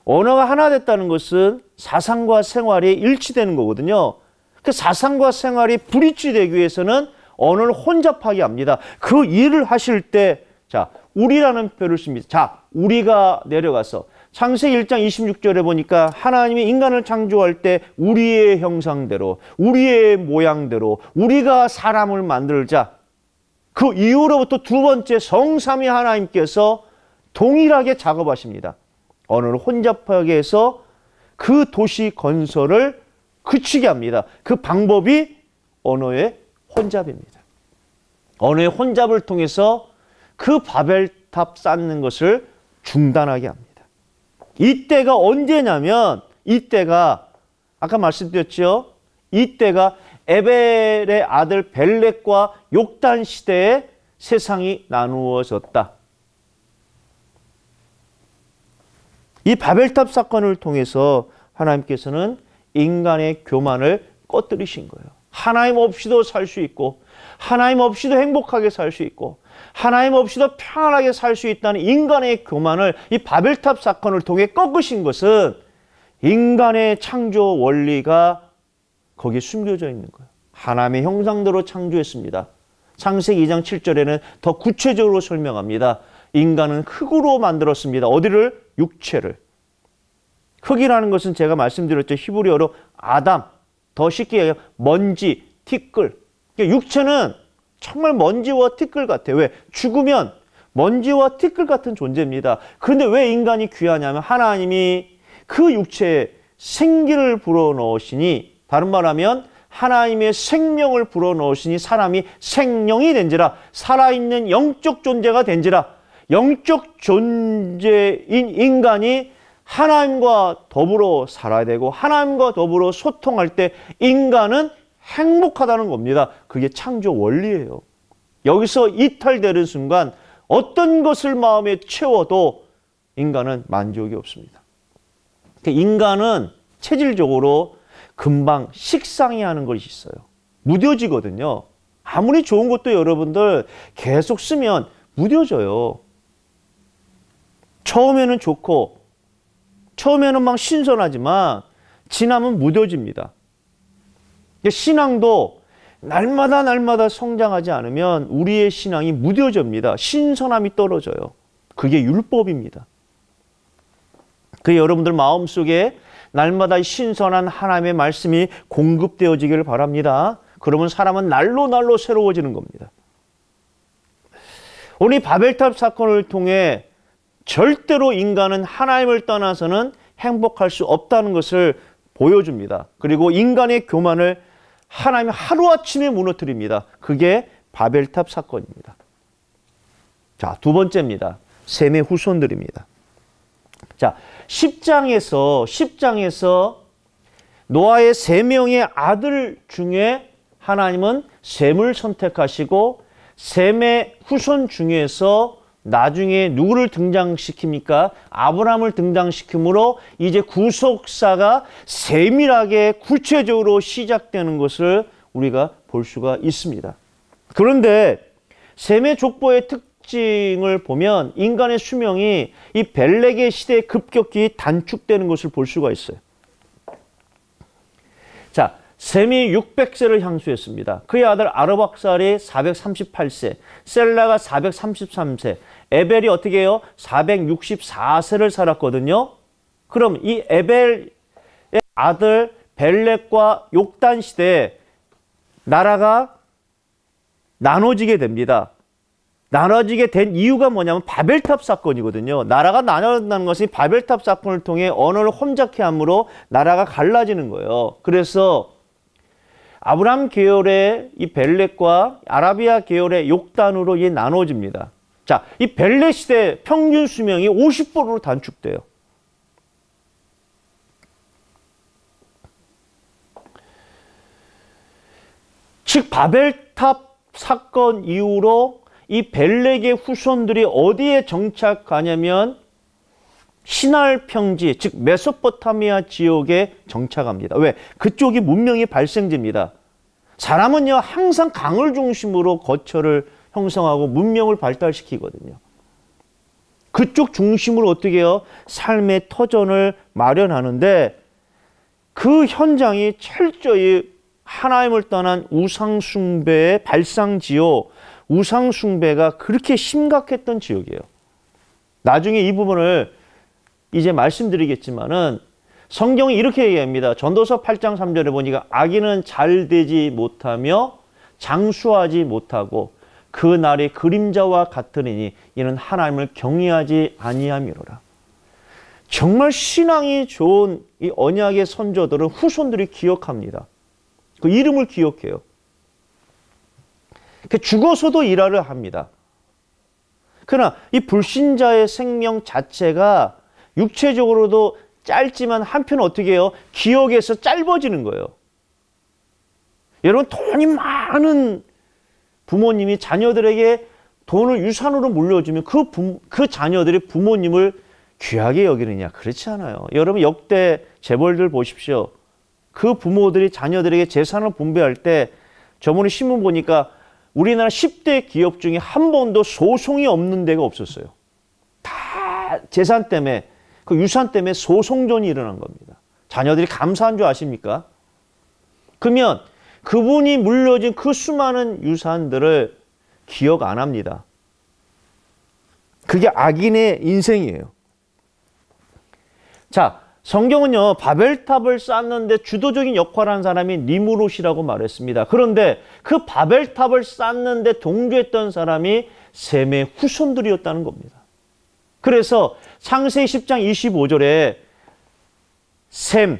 언어가 하나 됐다는 것은 사상과 생활이 일치되는 거거든요. 그 사상과 생활이 불일치되기 위해서는 언어를 혼잡하게 합니다. 그 일을 하실 때, 자, 우리라는 표현을 씁니다. 자, 우리가 내려가서 창세기 1장 26절에 보니까 하나님이 인간을 창조할 때 우리의 형상대로, 우리의 모양대로, 우리가 사람을 만들자. 그 이후로부터 두 번째 성삼위 하나님께서 동일하게 작업하십니다. 어느 혼잡하게 해서 그 도시 건설을 그치게 합니다. 그 방법이 언어의 혼잡입니다. 언어의 혼잡을 통해서 그 바벨탑 쌓는 것을 중단하게 합니다. 이때가 언제냐면 이때가 아까 말씀드렸죠. 이때가 에벨의 아들 벨렉과 욕단 시대에 세상이 나누어졌다. 이 바벨탑 사건을 통해서 하나님께서는 인간의 교만을 꺼뜨리신 거예요. 하나님 없이도 살 수 있고 하나님 없이도 행복하게 살 수 있고 하나님 없이도 평안하게 살 수 있다는 인간의 교만을 이 바벨탑 사건을 통해 꺾으신 것은 인간의 창조 원리가 거기에 숨겨져 있는 거예요. 하나님의 형상대로 창조했습니다. 창세기 2장 7절에는 더 구체적으로 설명합니다. 인간은 흙으로 만들었습니다. 어디를? 육체를. 흙이라는 것은 제가 말씀드렸죠. 히브리어로 아담, 더 쉽게 얘기하면 먼지, 티끌. 그러니까 육체는 정말 먼지와 티끌 같아요. 왜? 죽으면 먼지와 티끌 같은 존재입니다. 그런데 왜 인간이 귀하냐면 하나님이 그 육체에 생기를 불어넣으시니 다른 말하면 하나님의 생명을 불어넣으시니 사람이 생명이 된지라 살아있는 영적 존재가 된지라 영적 존재인 인간이 하나님과 더불어 살아야 되고 하나님과 더불어 소통할 때 인간은 행복하다는 겁니다. 그게 창조 원리예요. 여기서 이탈되는 순간 어떤 것을 마음에 채워도 인간은 만족이 없습니다. 그 인간은 체질적으로 금방 식상해 하는 것이 있어요. 무뎌지거든요. 아무리 좋은 것도 여러분들 계속 쓰면 무뎌져요. 처음에는 좋고 처음에는 막 신선하지만 지나면 무뎌집니다. 신앙도 날마다 날마다 성장하지 않으면 우리의 신앙이 무뎌집니다. 신선함이 떨어져요. 그게 율법입니다. 그 여러분들 마음속에 날마다 신선한 하나님의 말씀이 공급되어지기를 바랍니다. 그러면 사람은 날로 날로 새로워지는 겁니다. 우리 바벨탑 사건을 통해 절대로 인간은 하나님을 떠나서는 행복할 수 없다는 것을 보여줍니다. 그리고 인간의 교만을 하나님이 하루아침에 무너뜨립니다. 그게 바벨탑 사건입니다. 자, 두 번째입니다. 셈의 후손들입니다. 자, 10장에서 10장에서 노아의 세 명의 아들 중에 하나님은 셈을 선택하시고 셈의 후손 중에서 나중에 누구를 등장시킵니까? 아브라함을 등장시키므로 이제 구속사가 세밀하게 구체적으로 시작되는 것을 우리가 볼 수가 있습니다. 그런데 세매 족보의 특징을 보면 인간의 수명이 이 벨렉의 시대에 급격히 단축되는 것을 볼 수가 있어요. 셈이 600세를 향수했습니다. 그의 아들 아르박살이 438세, 셀라가 433세, 에벨이 어떻게 해요? 464세를 살았거든요. 그럼 이 에벨의 아들 벨렉과 욕단 시대에 나라가 나눠지게 됩니다. 나눠지게 된 이유가 뭐냐면 바벨탑 사건이거든요. 나라가 나눠진다는 것이 바벨탑 사건을 통해 언어를 혼잡게 함으로 나라가 갈라지는 거예요. 그래서 아브람 계열의 이 벨렛과 아라비아 계열의 욕단으로 이 나눠집니다. 자, 이 벨렛 시대 평균 수명이 50%로 단축돼요. 즉 바벨탑 사건 이후로 이 벨렉의 후손들이 어디에 정착하냐면 신할 평지, 즉 메소포타미아 지역에 정착합니다. 왜? 그쪽이 문명의 발생지입니다. 사람은요, 항상 강을 중심으로 거처를 형성하고 문명을 발달시키거든요. 그쪽 중심으로 어떻게 요 삶의 터전을 마련하는데 그 현장이 철저히 하나님을 떠난 우상숭배의 발상지요. 우상숭배가 그렇게 심각했던 지역이에요. 나중에 이 부분을 이제 말씀드리겠지만은 성경이 이렇게 얘기합니다. 전도서 8장 3절에 보니까 악인은 잘 되지 못하며 장수하지 못하고 그 날이 그림자와 같으리니 이는 하나님을 경외하지 아니함이로라. 정말 신앙이 좋은 이 언약의 선조들은 후손들이 기억합니다. 그 이름을 기억해요. 그 죽어서도 일하려 합니다. 그러나 이 불신자의 생명 자체가 육체적으로도 짧지만 한편 어떻게 해요? 기억에서 짧아지는 거예요. 여러분 돈이 많은 부모님이 자녀들에게 돈을 유산으로 물려주면 그, 부, 그 자녀들이 부모님을 귀하게 여기느냐? 그렇지 않아요. 여러분 역대 재벌들 보십시오. 그 부모들이 자녀들에게 재산을 분배할 때 저번에 신문 보니까 우리나라 10대 기업 중에 한 번도 소송이 없는 데가 없었어요. 다 재산 때문에 그 유산 때문에 소송전이 일어난 겁니다. 자녀들이 감사한 줄 아십니까? 그러면 그분이 물려진 그 수많은 유산들을 기억 안 합니다. 그게 악인의 인생이에요. 자, 성경은요, 바벨탑을 쌓는데 주도적인 역할을 한 사람이 니무롯이라고 말했습니다. 그런데 그 바벨탑을 쌓는데 동조했던 사람이 셈의 후손들이었다는 겁니다. 그래서 창세기 10장 25절에 샘,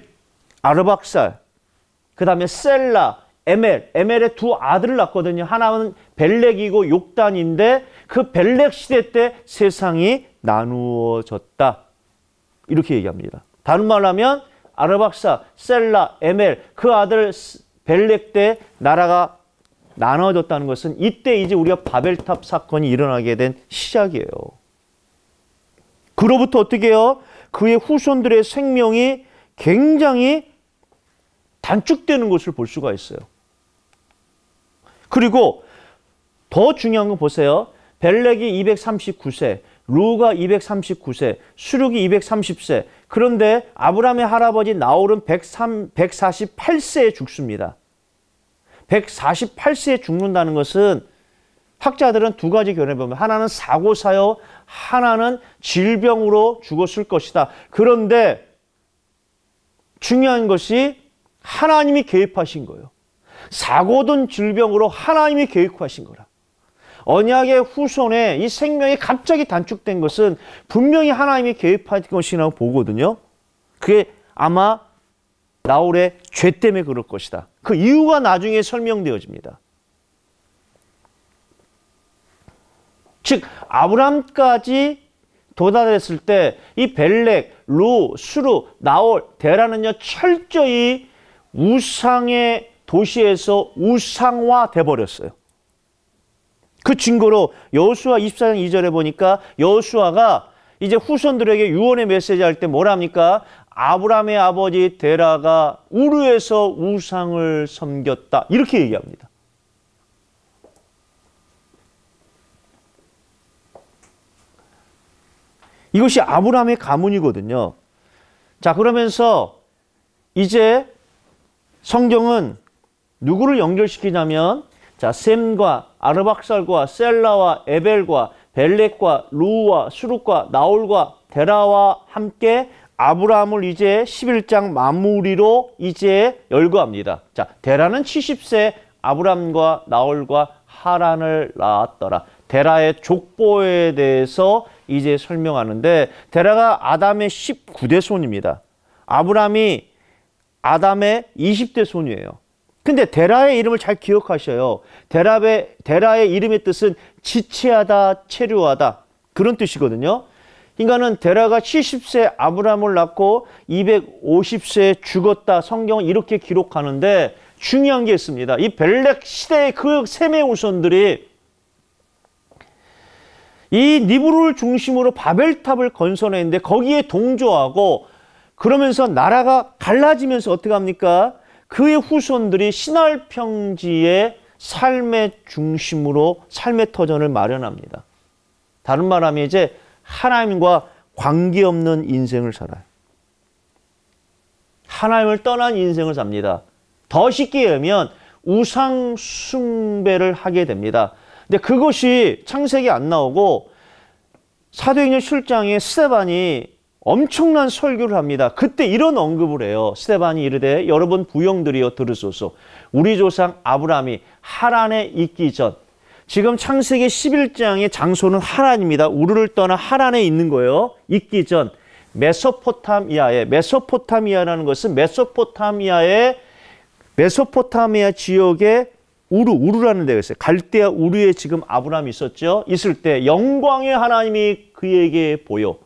아르박살, 그 다음에 셀라, 에멜, 에멜의 두 아들을 낳거든요. 하나는 벨렉이고 욕단인데 그 벨렉 시대 때 세상이 나누어졌다. 이렇게 얘기합니다. 다른 말 하면 아르박사, 셀라, 에멜 그 아들 벨렉 때 나라가 나눠졌다는 것은 이때 이제 우리가 바벨탑 사건이 일어나게 된 시작이에요. 그로부터 어떻게 해요? 그의 후손들의 생명이 굉장히 단축되는 것을 볼 수가 있어요. 그리고 더 중요한 건 보세요. 벨렉이 239세, 루가 239세, 수룩이 230세. 그런데 아브라함의 할아버지 나홀은 103, 148세에 죽습니다. 148세에 죽는다는 것은 학자들은 두 가지 견해 를 보면 하나는 사고사요 하나는 질병으로 죽었을 것이다. 그런데 중요한 것이 하나님이 개입하신 거예요. 사고든 질병으로 하나님이 개입하신 거라. 언약의 후손에 이 생명이 갑자기 단축된 것은 분명히 하나님이 개입한 것이라고 보거든요. 그게 아마 나홀의 죄 때문에 그럴 것이다. 그 이유가 나중에 설명되어집니다. 즉 아브람까지 도달했을 때 이 벨렉, 루, 수루, 나올, 대라는요 철저히 우상의 도시에서 우상화돼 버렸어요. 그 증거로 여수와 24장 2절에 보니까 여수아가 이제 후손들에게 유언의 메시지 할 때 뭐랍니까? 아브라함의 아버지 데라가 우르에서 우상을 섬겼다. 이렇게 얘기합니다. 이것이 아브라함의 가문이거든요. 자, 그러면서 이제 성경은 누구를 연결시키냐면 자, 셈과 아르박살과 셀라와 에벨과 벨렉과 루와 수룩과 나홀과 데라와 함께 아브라함을 이제 11장 마무리로 이제 열거합니다. 자, 데라는 70세 아브라함과 나홀과 하란을 낳았더라. 데라의 족보에 대해서 이제 설명하는데 데라가 아담의 19대 손입니다. 아브라함이 아담의 20대 손이에요. 근데 데라의 이름을 잘 기억하셔요. 데라의, 데라의 이름의 뜻은 지체하다, 체류하다 그런 뜻이거든요. 인간은 데라가 70세 아브라함을 낳고 250세에 죽었다. 성경은 이렇게 기록하는데 중요한 게 있습니다. 이 벨렉 시대의 그 셈의 우선들이 이 니브루를 중심으로 바벨탑을 건설했는데 거기에 동조하고 그러면서 나라가 갈라지면서 어떻게 합니까? 그의 후손들이 신할 평지의 삶의 중심으로 삶의 터전을 마련합니다. 다른 말하면 이제 하나님과 관계없는 인생을 살아요. 하나님을 떠난 인생을 삽니다. 더 쉽게 하면 우상 숭배를 하게 됩니다. 근데 그것이 창세기 안 나오고 사도행전 7장에 스테반이 엄청난 설교를 합니다. 그때 이런 언급을 해요. 스테반이 이르되 여러분 부영들이여 들으소서 우리 조상 아브라함이 하란에 있기 전 지금 창세기 11장의 장소는 하란입니다. 우르를 떠나 하란에 있는 거예요. 있기 전 메소포타미아에 메소포타미아라는 것은 메소포타미아의 메소포타미아 지역의 우르우르라는 데가 있어요. 갈대아 우루에 지금 아브라함이 있었죠. 있을 때 영광의 하나님이 그에게 보여.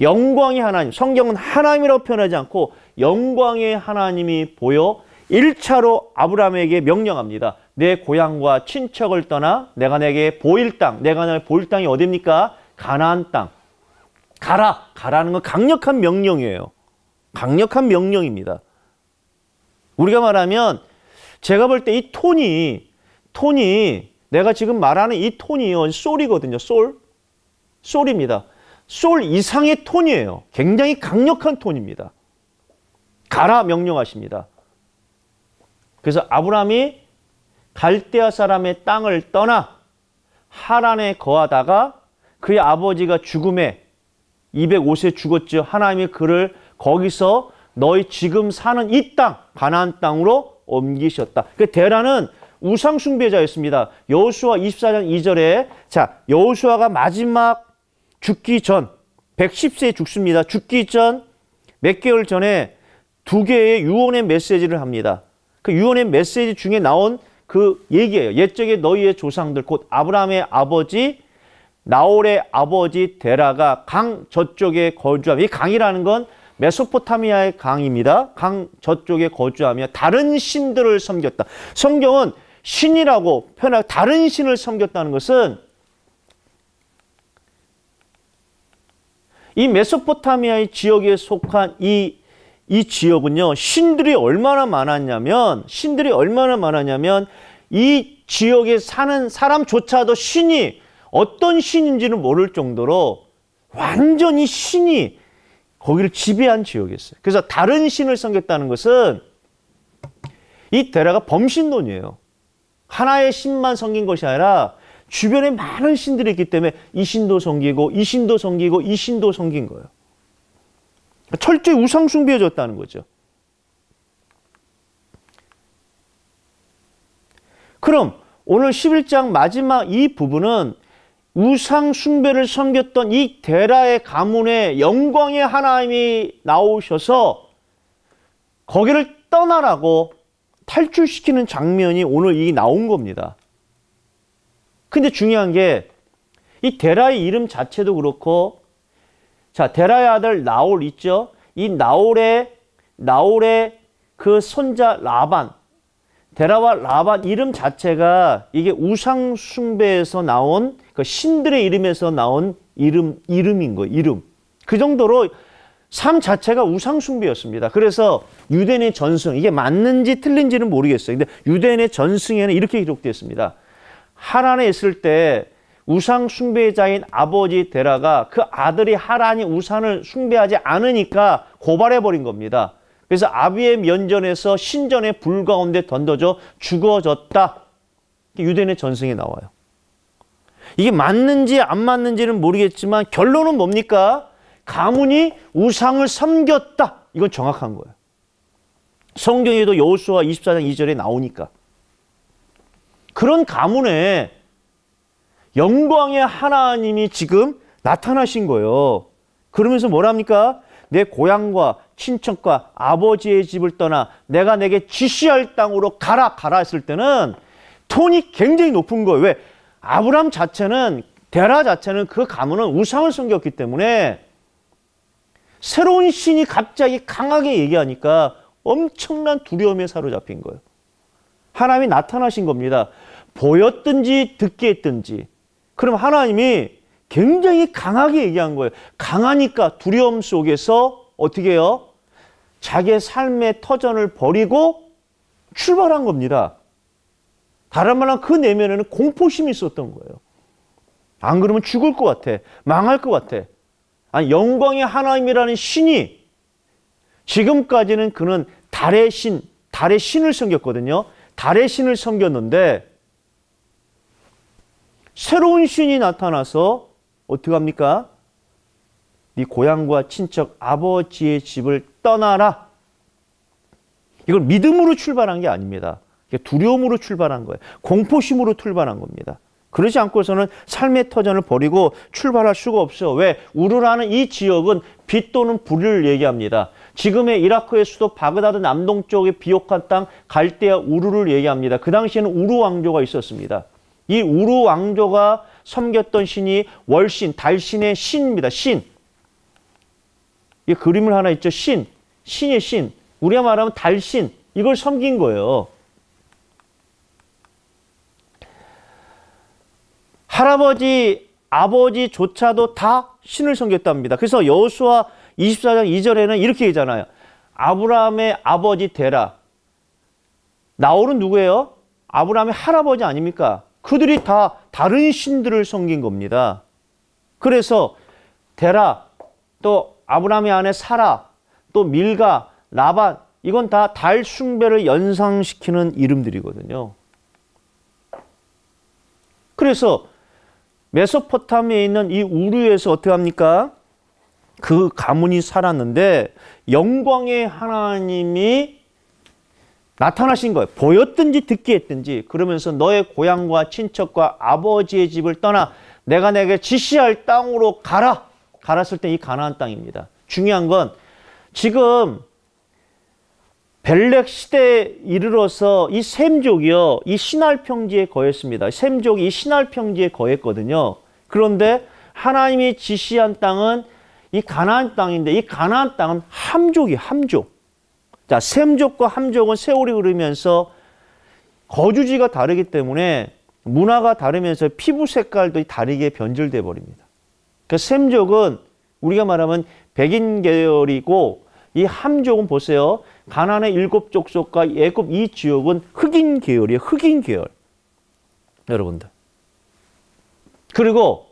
영광의 하나님, 성경은 하나님이라고 표현하지 않고 영광의 하나님이 보여 1차로 아브라함에게 명령합니다. 내 고향과 친척을 떠나 내가 내게 보일 땅, 내가 내게 보일 땅이 어딥니까? 가나안 땅. 가라. 가라는 건 강력한 명령이에요. 강력한 명령입니다. 우리가 말하면 제가 볼 때 이 톤이 톤이 내가 지금 말하는 이 톤이 솔이거든요. 솔. 솔입니다. 솔 이상의 톤이에요. 굉장히 강력한 톤입니다. 가라 명령하십니다. 그래서 아브라함이 갈대아 사람의 땅을 떠나 하란에 거하다가 그의 아버지가 죽음에 205세 죽었죠. 하나님이 그를 거기서 너희 지금 사는 이 땅, 가나안 땅으로 옮기셨다. 그 대라는 우상 숭배자였습니다. 여호수아 24장 2절에 자 여호수아가 마지막 죽기 전 110세에 죽습니다. 죽기 전 몇 개월 전에 두 개의 유언의 메시지를 합니다. 그 유언의 메시지 중에 나온 그 얘기예요. 옛적에 너희의 조상들 곧 아브라함의 아버지 나홀의 아버지 데라가 강 저쪽에 거주함. 이 강이라는 건 메소포타미아의 강입니다. 강 저쪽에 거주하며 다른 신들을 섬겼다. 성경은 신이라고 표현하고 다른 신을 섬겼다는 것은 이 메소포타미아의 지역에 속한 이, 이 지역은요, 신들이 얼마나 많았냐면, 신들이 얼마나 많았냐면, 이 지역에 사는 사람조차도 신이 어떤 신인지는 모를 정도로 완전히 신이 거기를 지배한 지역이었어요. 그래서 다른 신을 섬겼다는 것은 이 데라가 범신론이에요. 하나의 신만 섬긴 것이 아니라 주변에 많은 신들이 있기 때문에 이 신도 섬기고 이 신도 섬기고 이 신도 섬긴 거예요. 그러니까 철저히 우상 숭배해줬다는 거죠. 그럼 오늘 11장 마지막 이 부분은 우상 숭배를 섬겼던 이 데라의 가문에 영광의 하나님이 나오셔서 거기를 떠나라고 탈출시키는 장면이 오늘 이 나온 겁니다. 근데 중요한 게 이 데라의 이름 자체도 그렇고 자, 데라의 아들 나올 있죠? 이 나올의 나올의 그 손자 라반 데라와 라반 이름 자체가 이게 우상 숭배에서 나온 그 신들의 이름에서 나온 이름 이름인 거 이름. 그 정도로 삶 자체가 우상 숭배였습니다. 그래서 유대인의 전승 이게 맞는지 틀린지는 모르겠어요. 근데 유대인의 전승에는 이렇게 기록되어 있습니다. 하란에 있을 때 우상 숭배자인 아버지 데라가 그 아들이 하란이 우상을 숭배하지 않으니까 고발해 버린 겁니다. 그래서 아비의 면전에서 신전의 불 가운데 던져져 죽어졌다. 유대인의 전승에 나와요. 이게 맞는지 안 맞는지는 모르겠지만 결론은 뭡니까? 가문이 우상을 섬겼다. 이건 정확한 거예요. 성경에도 여호수아 24장 2절에 나오니까. 그런 가문에 영광의 하나님이 지금 나타나신 거예요. 그러면서 뭐랍니까? 내 고향과 친척과 아버지의 집을 떠나 내가 내게 지시할 땅으로 가라 가라 했을 때는 톤이 굉장히 높은 거예요. 왜? 아브람 자체는 데라 자체는 그 가문은 우상을 섬겼기 때문에 새로운 신이 갑자기 강하게 얘기하니까 엄청난 두려움에 사로잡힌 거예요. 하나님이 나타나신 겁니다. 보였든지 듣게 했든지. 그럼 하나님이 굉장히 강하게 얘기한 거예요. 강하니까 두려움 속에서 어떻게 해요? 자기의 삶의 터전을 버리고 출발한 겁니다. 다른 말로 그 내면에는 공포심이 있었던 거예요. 안 그러면 죽을 것 같아. 망할 것 같아. 아니, 영광의 하나님이라는 신이 지금까지는 그는 달의 신, 달의 신을 섬겼거든요. 달의 신을 섬겼는데 새로운 신이 나타나서 어떻게 합니까? 네 고향과 친척 아버지의 집을 떠나라. 이걸 믿음으로 출발한 게 아닙니다. 두려움으로 출발한 거예요. 공포심으로 출발한 겁니다. 그러지 않고서는 삶의 터전을 버리고 출발할 수가 없어 왜? 우르라는 이 지역은 빛 또는 불을 얘기합니다. 지금의 이라크의 수도 바그다드 남동쪽의 비옥한 땅 갈대아 우르를 얘기합니다. 그 당시에는 우루 왕조가 있었습니다. 이 우루 왕조가 섬겼던 신이 월신, 달신의 신입니다. 신. 이 그림을 하나 있죠. 신. 신의 신. 우리가 말하면 달신. 이걸 섬긴 거예요. 할아버지, 아버지조차도 다 신을 섬겼답니다. 그래서 여수와 24장 2절에는 이렇게 얘기잖아요. 아브라함의 아버지 데라. 나홀은 누구예요? 아브라함의 할아버지 아닙니까? 그들이 다 다른 신들을 섬긴 겁니다. 그래서 데라, 또 아브라함의 아내 사라, 또 밀가, 라반 이건 다 달 숭배를 연상시키는 이름들이거든요. 그래서 메소포타미에 있는 이 우르에서 어떻게 합니까? 그 가문이 살았는데 영광의 하나님이 나타나신 거예요. 보였든지 듣게 했든지 그러면서 너의 고향과 친척과 아버지의 집을 떠나 내가 내게 지시할 땅으로 가라. 갈았을 때 이 가나안 땅입니다. 중요한 건 지금 벨렉 시대에 이르러서 이 셈족이요. 이 신할 평지에 거했습니다. 셈족이 이 신할 평지에 거했거든요. 그런데 하나님이 지시한 땅은 이 가나안 땅인데 이 가나안 땅은 함족이 함족. 자, 샘족과 함족은 세월이 흐르면서 거주지가 다르기 때문에 문화가 다르면서 피부 색깔도 다르게 변질돼 버립니다. 그 샘족은 우리가 말하면 백인 계열이고 이 함족은 보세요. 가나안의 일곱 족속과 애굽 이 지역은 흑인 계열이에요. 흑인 계열. 여러분들. 그리고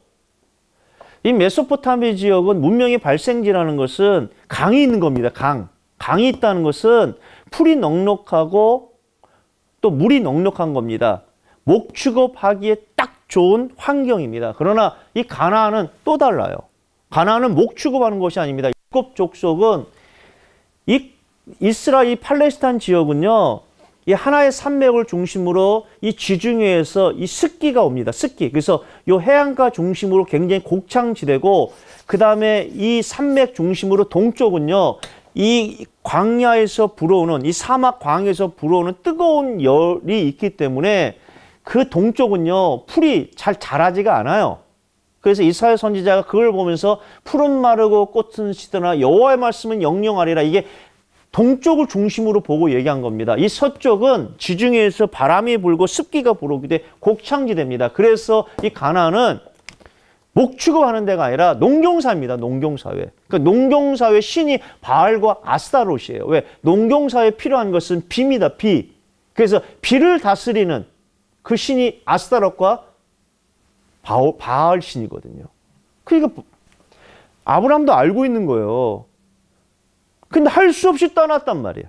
이메소포타미 지역은 문명의 발생지라는 것은 강이 있는 겁니다. 강. 강이 있다는 것은 풀이 넉넉하고 또 물이 넉넉한 겁니다. 목축업하기에 딱 좋은 환경입니다. 그러나 이 가나안은 또 달라요. 가나안은 목축업하는 것이 아닙니다. 일곱 족속은 이 이스라엘 팔레스타인 지역은요. 이 하나의 산맥을 중심으로 이 지중해에서 이 습기가 옵니다. 습기. 그래서 요 해안가 중심으로 굉장히 곡창지대고 그다음에 이 산맥 중심으로 동쪽은요. 이 광야에서 불어오는 이 사막 광에서 불어오는 뜨거운 열이 있기 때문에 그 동쪽은요 풀이 잘 자라지가 않아요. 그래서 이사야 선지자가 그걸 보면서 푸른 마르고 꽃은 시드나 여호와의 말씀은 영영하리라 이게 동쪽을 중심으로 보고 얘기한 겁니다. 이 서쪽은 지중해에서 바람이 불고 습기가 불어오기 때 곡창지대입니다. 그래서 이 가나안은 목축급하는 데가 아니라 농경사입니다. 농경사회. 그러니까 농경사회 신이 바알과 아스타롯이에요. 왜? 농경사회에 필요한 것은 비입니다. 비. 그래서 비를 다스리는 그 신이 아스타롯과 바오, 바알 신이거든요. 그러니까 아브람도 알고 있는 거예요. 근데 할 수 없이 떠났단 말이에요.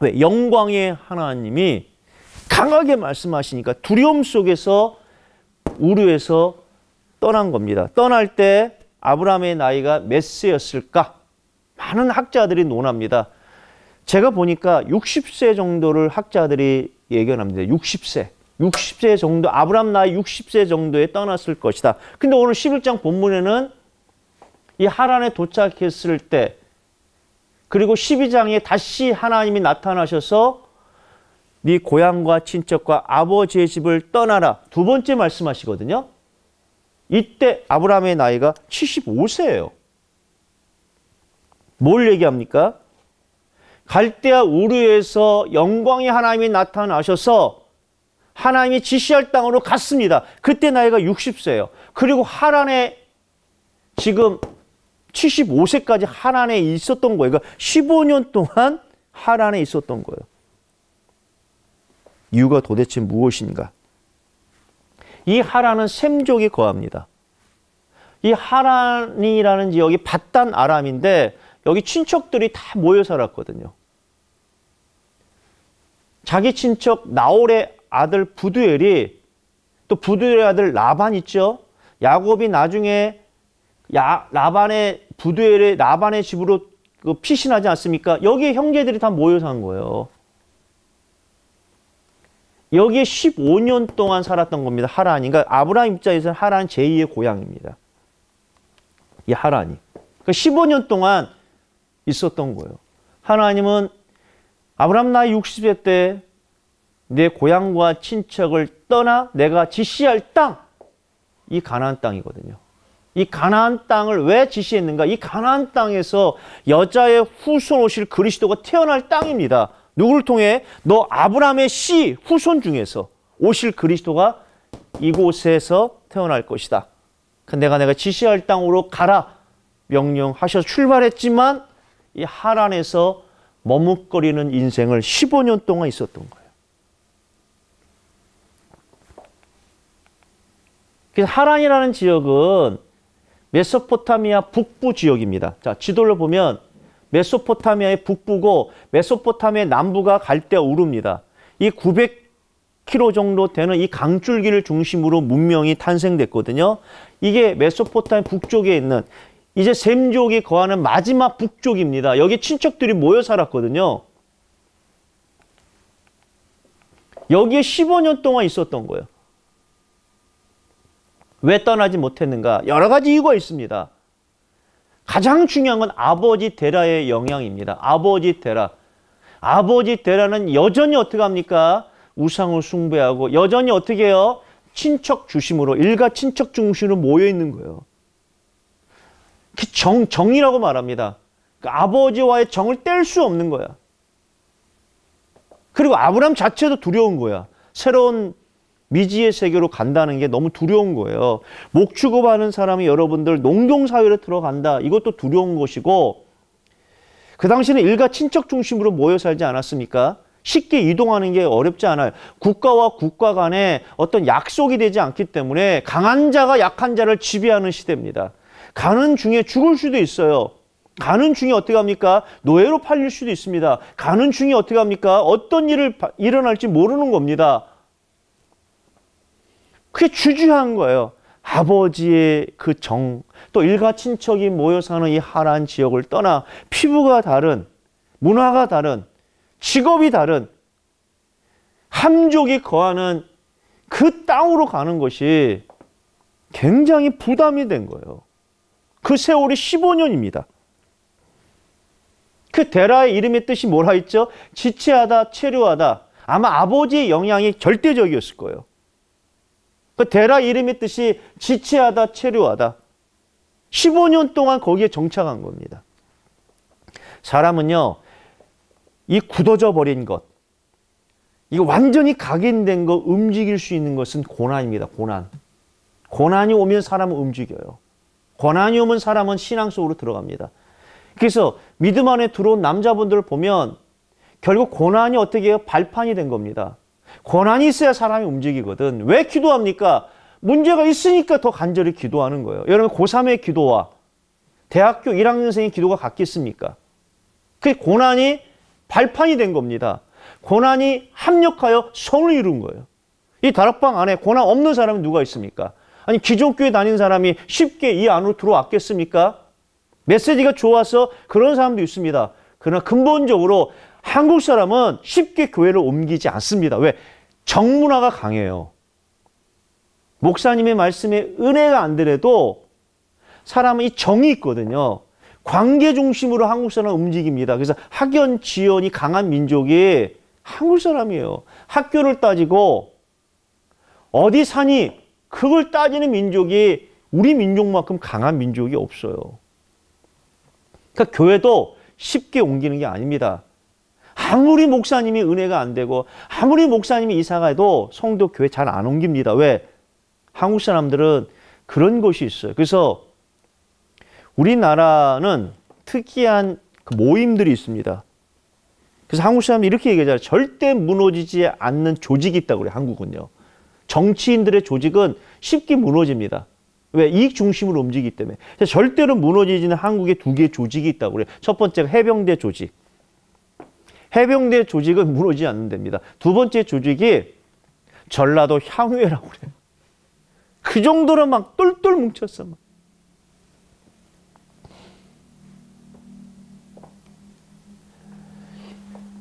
왜? 영광의 하나님이 강하게 말씀하시니까 두려움 속에서 우려에서 떠난 겁니다. 떠날 때 아브라함의 나이가 몇 세였을까? 많은 학자들이 논합니다. 제가 보니까 60세 정도를 학자들이 예견합니다. 60세. 60세 정도, 아브람 나이 60세 정도에 떠났을 것이다. 근데 오늘 11장 본문에는 이 하란에 도착했을 때, 그리고 12장에 다시 하나님이 나타나셔서 네 고향과 친척과 아버지의 집을 떠나라. 두 번째 말씀하시거든요. 이때 아브라함의 나이가 75세예요. 뭘 얘기합니까? 갈대아 우르에서 영광의 하나님이 나타나셔서 하나님이 지시할 땅으로 갔습니다. 그때 나이가 60세예요. 그리고 하란에 지금 75세까지 하란에 있었던 거예요. 그러니까 15년 동안 하란에 있었던 거예요. 이유가 도대체 무엇인가? 이 하라는 샘족이 거합니다. 이 하란이라는 지역이 바단 아람인데 여기 친척들이 다 모여 살았거든요. 자기 친척 나홀의 아들 부두엘이 또 부두엘의 아들 라반 있죠. 야곱이 나중에 야, 라반의 부두엘의 라반의 집으로 그 피신하지 않습니까? 여기에 형제들이 다 모여 산 거예요. 여기에 15년 동안 살았던 겁니다. 하란이. 그러니까 아브라함 입장에서는 하란 제2의 고향입니다. 이 하란이. 그러니까 15년 동안 있었던 거예요. 하나님은 아브라함 나이 60세 때 내 고향과 친척을 떠나 내가 지시할 땅, 이 가나안 땅이거든요. 이 가나안 땅을 왜 지시했는가? 이 가나안 땅에서 여자의 후손 오실 그리스도가 태어날 땅입니다. 누구를 통해 너 아브라함의 씨 후손 중에서 오실 그리스도가 이곳에서 태어날 것이다. 내가 그러니까 내가 지시할 땅으로 가라 명령하셔서 출발했지만 이 하란에서 머뭇거리는 인생을 15년 동안 있었던 거예요. 그래서 하란이라는 지역은 메소포타미아 북부 지역입니다. 자, 지도를 보면 메소포타미아의 북부고 메소포타미아의 남부가 갈대 오릅니다. 이 900km 정도 되는 이 강줄기를 중심으로 문명이 탄생됐거든요. 이게 메소포타미아 북쪽에 있는 이제 셈족이 거하는 마지막 북쪽입니다. 여기 친척들이 모여 살았거든요. 여기에 15년 동안 있었던 거예요. 왜 떠나지 못했는가? 여러 가지 이유가 있습니다. 가장 중요한 건 아버지 데라의 영향입니다. 아버지 데라. 아버지 데라는 여전히 어떻게 합니까? 우상을 숭배하고 여전히 어떻게 해요? 친척 중심으로 일가 친척 중심으로 모여 있는 거예요. 그 정, 정이라고 말합니다. 그 아버지와의 정을 뗄 수 없는 거야. 그리고 아브람 자체도 두려운 거야. 새로운 미지의 세계로 간다는 게 너무 두려운 거예요. 목축업하는 사람이 여러분들 농경사회로 들어간다. 이것도 두려운 것이고 그 당시는 일가 친척 중심으로 모여 살지 않았습니까? 쉽게 이동하는 게 어렵지 않아요. 국가와 국가 간에 어떤 약속이 되지 않기 때문에 강한 자가 약한 자를 지배하는 시대입니다. 가는 중에 죽을 수도 있어요. 가는 중에 어떻게 합니까? 노예로 팔릴 수도 있습니다. 가는 중에 어떻게 합니까? 어떤 일을 일어날지 모르는 겁니다. 그게 주주한 거예요. 아버지의 그 정, 또 일가 친척이 모여 사는 이 하란 지역을 떠나 피부가 다른, 문화가 다른, 직업이 다른, 함족이 거하는 그 땅으로 가는 것이 굉장히 부담이 된 거예요. 그 세월이 15년입니다. 그 데라의 이름의 뜻이 뭐라 했죠? 지체하다, 체류하다. 아마 아버지의 영향이 절대적이었을 거예요. 그 데라 이름의 뜻이 지체하다, 체류하다. 15년 동안 거기에 정착한 겁니다. 사람은요, 이 굳어져 버린 것, 이 완전히 각인된 거 움직일 수 있는 것은 고난입니다. 고난. 고난이 오면 사람은 움직여요. 고난이 오면 사람은 신앙 속으로 들어갑니다. 그래서 믿음 안에 들어온 남자분들을 보면 결국 고난이 어떻게 해요? 발판이 된 겁니다. 권한이 있어야 사람이 움직이거든. 왜 기도합니까? 문제가 있으니까 더 간절히 기도하는 거예요. 여러분 고3의 기도와 대학교 1학년생의 기도가 같겠습니까? 그 고난이 발판이 된 겁니다. 고난이 합력하여 성을 이룬 거예요. 이 다락방 안에 고난 없는 사람이 누가 있습니까? 아니 기존교회 다닌 사람이 쉽게 이 안으로 들어왔겠습니까? 메시지가 좋아서 그런 사람도 있습니다. 그러나 근본적으로 한국 사람은 쉽게 교회를 옮기지 않습니다. 왜? 정문화가 강해요. 목사님의 말씀에 은혜가 안 되래도 사람은 이 정이 있거든요. 관계 중심으로 한국 사람은 움직입니다. 그래서 학연 지연이 강한 민족이 한국 사람이에요. 학교를 따지고 어디 사니 그걸 따지는 민족이 우리 민족만큼 강한 민족이 없어요. 그러니까 교회도 쉽게 옮기는 게 아닙니다. 아무리 목사님이 은혜가 안 되고 아무리 목사님이 이사가도 성도 교회 잘 안 옮깁니다. 왜? 한국 사람들은 그런 것이 있어요. 그래서 우리나라는 특이한 그 모임들이 있습니다. 그래서 한국 사람이 이렇게 얘기하잖아요. 절대 무너지지 않는 조직이 있다고 그래요. 한국은요. 정치인들의 조직은 쉽게 무너집니다. 왜? 이익 중심으로 움직이기 때문에. 절대로 무너지지는 한국에두 개의 조직이 있다고 그래요. 첫 번째가 해병대 조직. 해병대 조직은 무너지지 않는답니다. 두 번째 조직이 전라도 향후회라고 그래요. 그 정도로 막 똘똘 뭉쳤어. 막.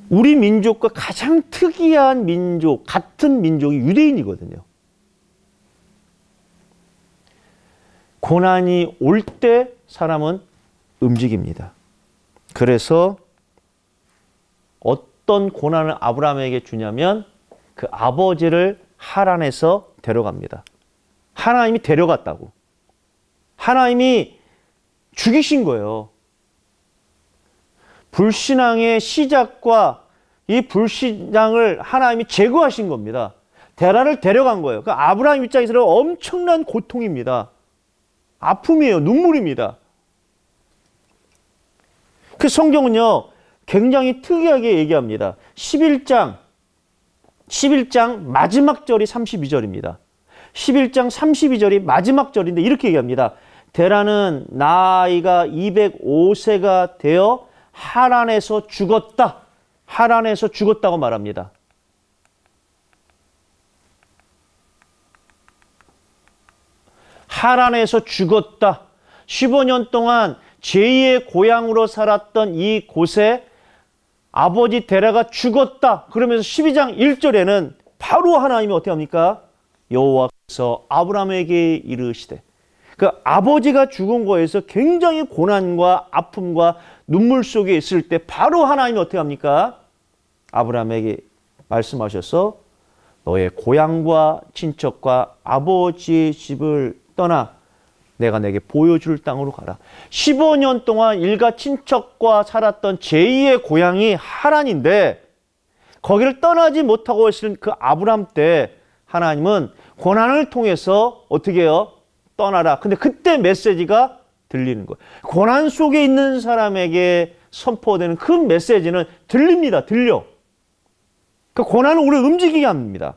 우리 민족과 가장 특이한 민족, 같은 민족이 유대인이거든요. 고난이 올 때 사람은 움직입니다. 그래서 어떤 고난을 아브라함에게 주냐면 그 아버지를 하란에서 데려갑니다. 하나님이 데려갔다고. 하나님이 죽이신 거예요. 불신앙의 시작과 이 불신앙을 하나님이 제거하신 겁니다. 대란을 데려간 거예요. 그 아브라함 입장에서는 엄청난 고통입니다. 아픔이에요. 눈물입니다. 그 성경은요. 굉장히 특이하게 얘기합니다. 11장 11장 마지막 절이 32절입니다. 11장 32절이 마지막 절인데 이렇게 얘기합니다. 대라는 나이가 205세가 되어 하란에서 죽었다. 하란에서 죽었다고 말합니다. 하란에서 죽었다. 15년 동안 제2의 고향으로 살았던 이곳에 아버지 데라가 죽었다. 그러면서 12장 1절에는 바로 하나님이 어떻게 합니까? 여호와께서 아브라함에게 이르시되 그 아버지가 죽은 거에서 굉장히 고난과 아픔과 눈물 속에 있을 때 바로 하나님이 어떻게 합니까? 아브라함에게 말씀하셔서 너의 고향과 친척과 아버지의 집을 떠나 내가 내게 보여줄 땅으로 가라. 15년 동안 일가 친척과 살았던 제2의 고향이 하란인데 거기를 떠나지 못하고 있을 그 아브람 때 하나님은 고난을 통해서 어떻게 해요? 떠나라. 근데 그때 메시지가 들리는 거예요. 고난 속에 있는 사람에게 선포되는 그 메시지는 들립니다. 들려. 그 고난은 우리를 움직이게 합니다.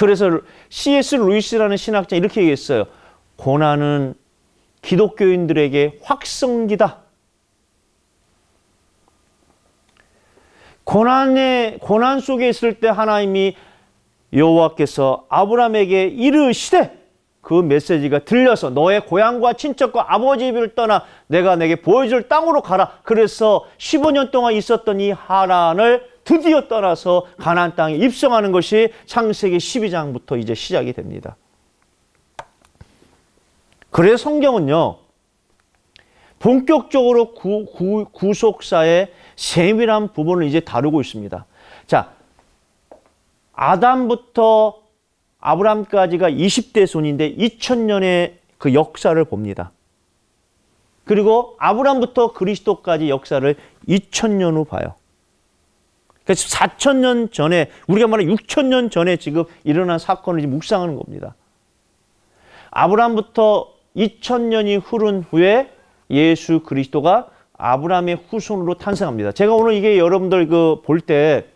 그래서 C.S. 루이스라는 신학자 이렇게 얘기했어요. 고난은 기독교인들에게 확성기다. 고난의 고난 속에 있을 때 하나님이 여호와께서 아브라함에게 이르시되 그 메시지가 들려서 너의 고향과 친척과 아버지 집을 떠나 내가 내게 보여줄 땅으로 가라. 그래서 15년 동안 있었던 이 하란을 드디어 떠나서 가나안 땅에 입성하는 것이 창세기 12장부터 이제 시작이 됩니다. 그래서 성경은요. 본격적으로 구, 구, 구속사의 세밀한 부분을 이제 다루고 있습니다. 자, 아담부터 아브람까지가 20대 손인데 2000년의 그 역사를 봅니다. 그리고 아브람부터 그리스도까지 역사를 2000년 후 봐요. 그래서 4천 년 전에 우리가 말하는 6천 년 전에 지금 일어난 사건을 지금 묵상하는 겁니다. 아브라함부터 2천 년이 흐른 후에 예수 그리스도가 아브라함의 후손으로 탄생합니다. 제가 오늘 이게 여러분들 그 볼 때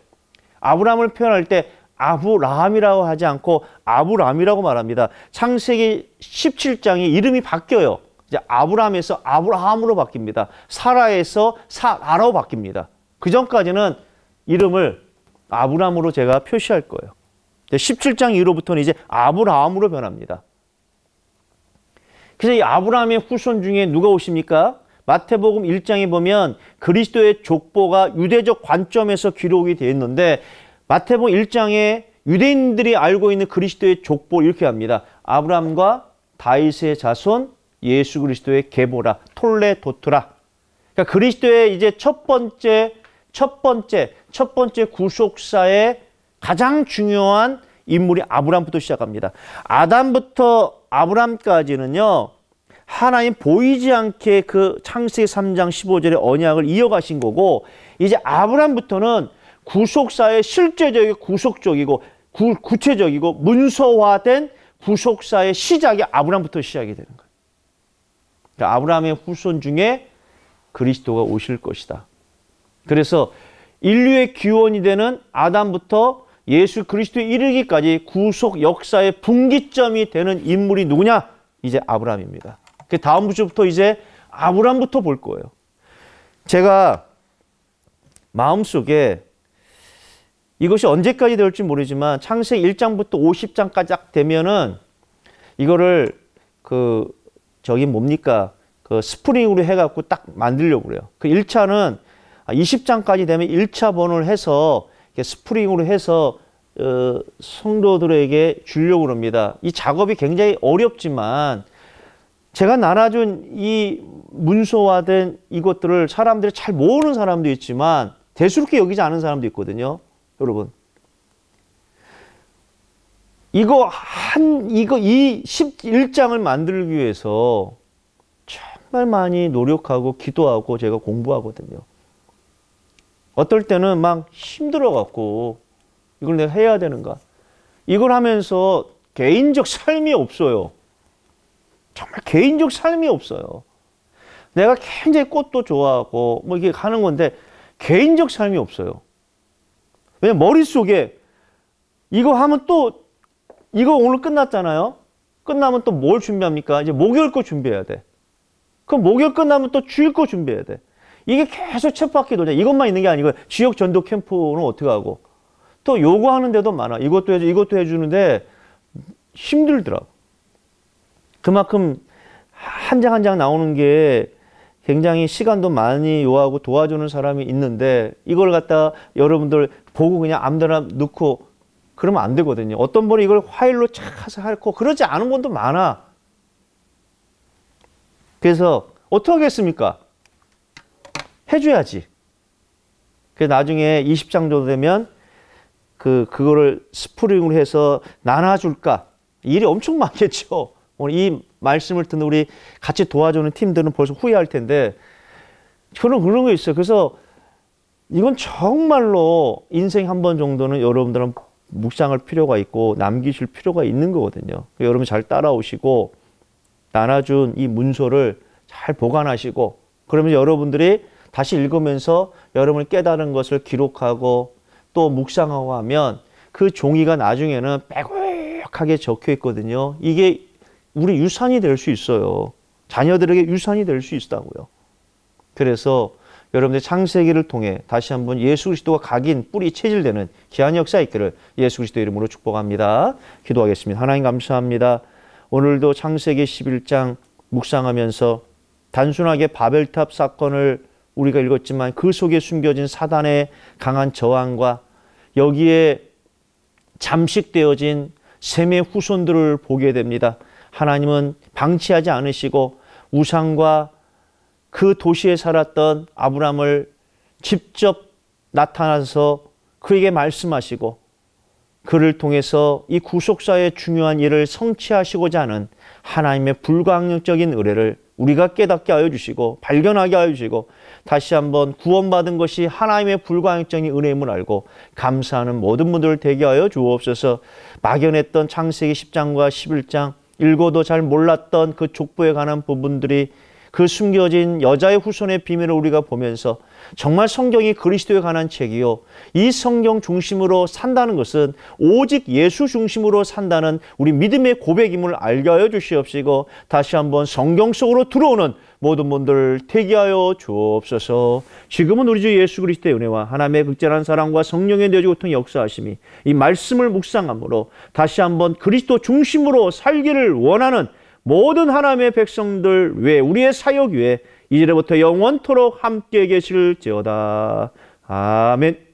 아브라함을 표현할 때 아브라함이라고 하지 않고 아브라함이라고 말합니다. 창세기 1 7장이 이름이 바뀌어요. 이제 아브라함에서 아브라함으로 바뀝니다. 사라에서 사라로 바뀝니다. 그 전까지는 이름을 아브라함으로 제가 표시할 거예요. 17장 이후로부터는 이제 아브라함으로 변합니다. 그래서 이 아브라함의 후손 중에 누가 오십니까? 마태복음 1장에 보면 그리스도의 족보가 유대적 관점에서 기록이 되어 있는데 마태복음 1장에 유대인들이 알고 있는 그리스도의 족보 이렇게 합니다. 아브라함과 다윗의 자손 예수 그리스도의 계보라 톨레 도트라. 그러니까 그리스도의 이제 첫 번째 첫 번째 첫 번째 구속사의 가장 중요한 인물이 아브람부터 시작합니다. 아담부터 아브람까지는요. 하나님 보이지 않게 그창세 3장 15절의 언약을 이어가신 거고 이제 아브람부터는 구속사의 실제적이고 구속적이고 구, 구체적이고 문서화된 구속사의 시작이 아브람부터 시작이 되는 거예요. 그러니까 아브라의 후손 중에 그리스도가 오실 것이다. 그래서 인류의 기원이 되는 아담부터 예수 그리스도에 이르기까지 구속 역사의 분기점이 되는 인물이 누구냐? 이제 아브라함입니다. 그 다음 주부터 이제 아브라함부터 볼 거예요. 제가 마음속에 이것이 언제까지 될지 모르지만 창세기 1장부터 50장까지 딱 되면은 이거를 그 저기 뭡니까? 그 스프링으로 해 갖고 딱 만들려고 그래요. 그 1차는 20장까지 아, 되면 1차 번호를 해서 스프링으로 해서 어, 성도들에게 주려고 그럽니다이 작업이 굉장히 어렵지만 제가 나눠준 이 문서화된 이것들을 사람들이 잘 모르는 사람도 있지만 대수롭게 여기지 않은 사람도 있거든요. 여러분. 이거 한, 이거 이 11장을 만들기 위해서 정말 많이 노력하고 기도하고 제가 공부하거든요. 어떨 때는 막 힘들어갖고 이걸 내가 해야 되는가. 이걸 하면서 개인적 삶이 없어요. 정말 개인적 삶이 없어요. 내가 굉장히 꽃도 좋아하고 뭐 이게 가는 건데 개인적 삶이 없어요. 왜 머릿속에 이거 하면 또 이거 오늘 끝났잖아요. 끝나면 또 뭘 준비합니까? 이제 목요일 거 준비해야 돼. 그럼 목요일 끝나면 또 주일 거 준비해야 돼. 이게 계속 쳇바퀴 돌자. 이것만 있는 게 아니고 지역 전도 캠프는 어떻게 하고 또 요구하는 데도 많아. 이것도 해주 이것도 해주는데 힘들더라고. 그만큼 한 장 한 장 나오는 게 굉장히 시간도 많이 요하고 도와주는 사람이 있는데 이걸 갖다 여러분들 보고 그냥 아무데나 넣고 그러면 안 되거든요. 어떤 분은 이걸 화일로 착하고 그러지 않은 분도 많아. 그래서 어떻게 하겠습니까? 해줘야지. 그 나중에 20장 정도 되면 그 그거를 스프링으로 해서 나눠줄까 일이 엄청 많겠죠. 오늘 이 말씀을 듣는 우리 같이 도와주는 팀들은 벌써 후회할 텐데 저는 그런 거 있어요. 그래서 이건 정말로 인생 한 번 정도는 여러분들은 묵상할 필요가 있고 남기실 필요가 있는 거거든요. 여러분 잘 따라오시고 나눠준 이 문서를 잘 보관하시고 그러면 여러분들이 다시 읽으면서 여러분을 깨달은 것을 기록하고 또 묵상하고 하면 그 종이가 나중에는 빼곡하게 적혀 있거든요. 이게 우리 유산이 될 수 있어요. 자녀들에게 유산이 될 수 있다고요. 그래서 여러분들 창세기를 통해 다시 한번 예수 그리스도가 각인 뿌리 체질되는 기한 역사 있기를 예수 그리스도 이름으로 축복합니다. 기도하겠습니다. 하나님 감사합니다. 오늘도 창세기 11장 묵상하면서 단순하게 바벨탑 사건을 우리가 읽었지만 그 속에 숨겨진 사단의 강한 저항과 여기에 잠식되어진 셈의 후손들을 보게 됩니다. 하나님은 방치하지 않으시고 우상과 그 도시에 살았던 아브람을 직접 나타나서 그에게 말씀하시고 그를 통해서 이 구속사의 중요한 일을 성취하시고자 하는 하나님의 불가항력적인 의뢰를 우리가 깨닫게 하여 주시고 발견하게 하여 주시고 다시 한번 구원받은 것이 하나님의 불가항적인 은혜임을 알고 감사하는 모든 분들을 대기 하여 주옵소서 막연했던 창세기 10장과 11장 읽어도 잘 몰랐던 그 족보에 관한 부분들이 그 숨겨진 여자의 후손의 비밀을 우리가 보면서 정말 성경이 그리스도에 관한 책이요. 이 성경 중심으로 산다는 것은 오직 예수 중심으로 산다는 우리 믿음의 고백임을 알게 하여 주시옵시고 다시 한번 성경 속으로 들어오는 모든 분들 태기하여 주옵소서. 지금은 우리 주 예수 그리스도의 은혜와 하나님의 극진한 사랑과 성령의 내주 고통 역사하심이 이 말씀을 묵상함으로 다시 한번 그리스도 중심으로 살기를 원하는 모든 하나님의 백성들 위 우리의 사역 위에 이제부터 영원토록 함께 계실지어다. 아멘.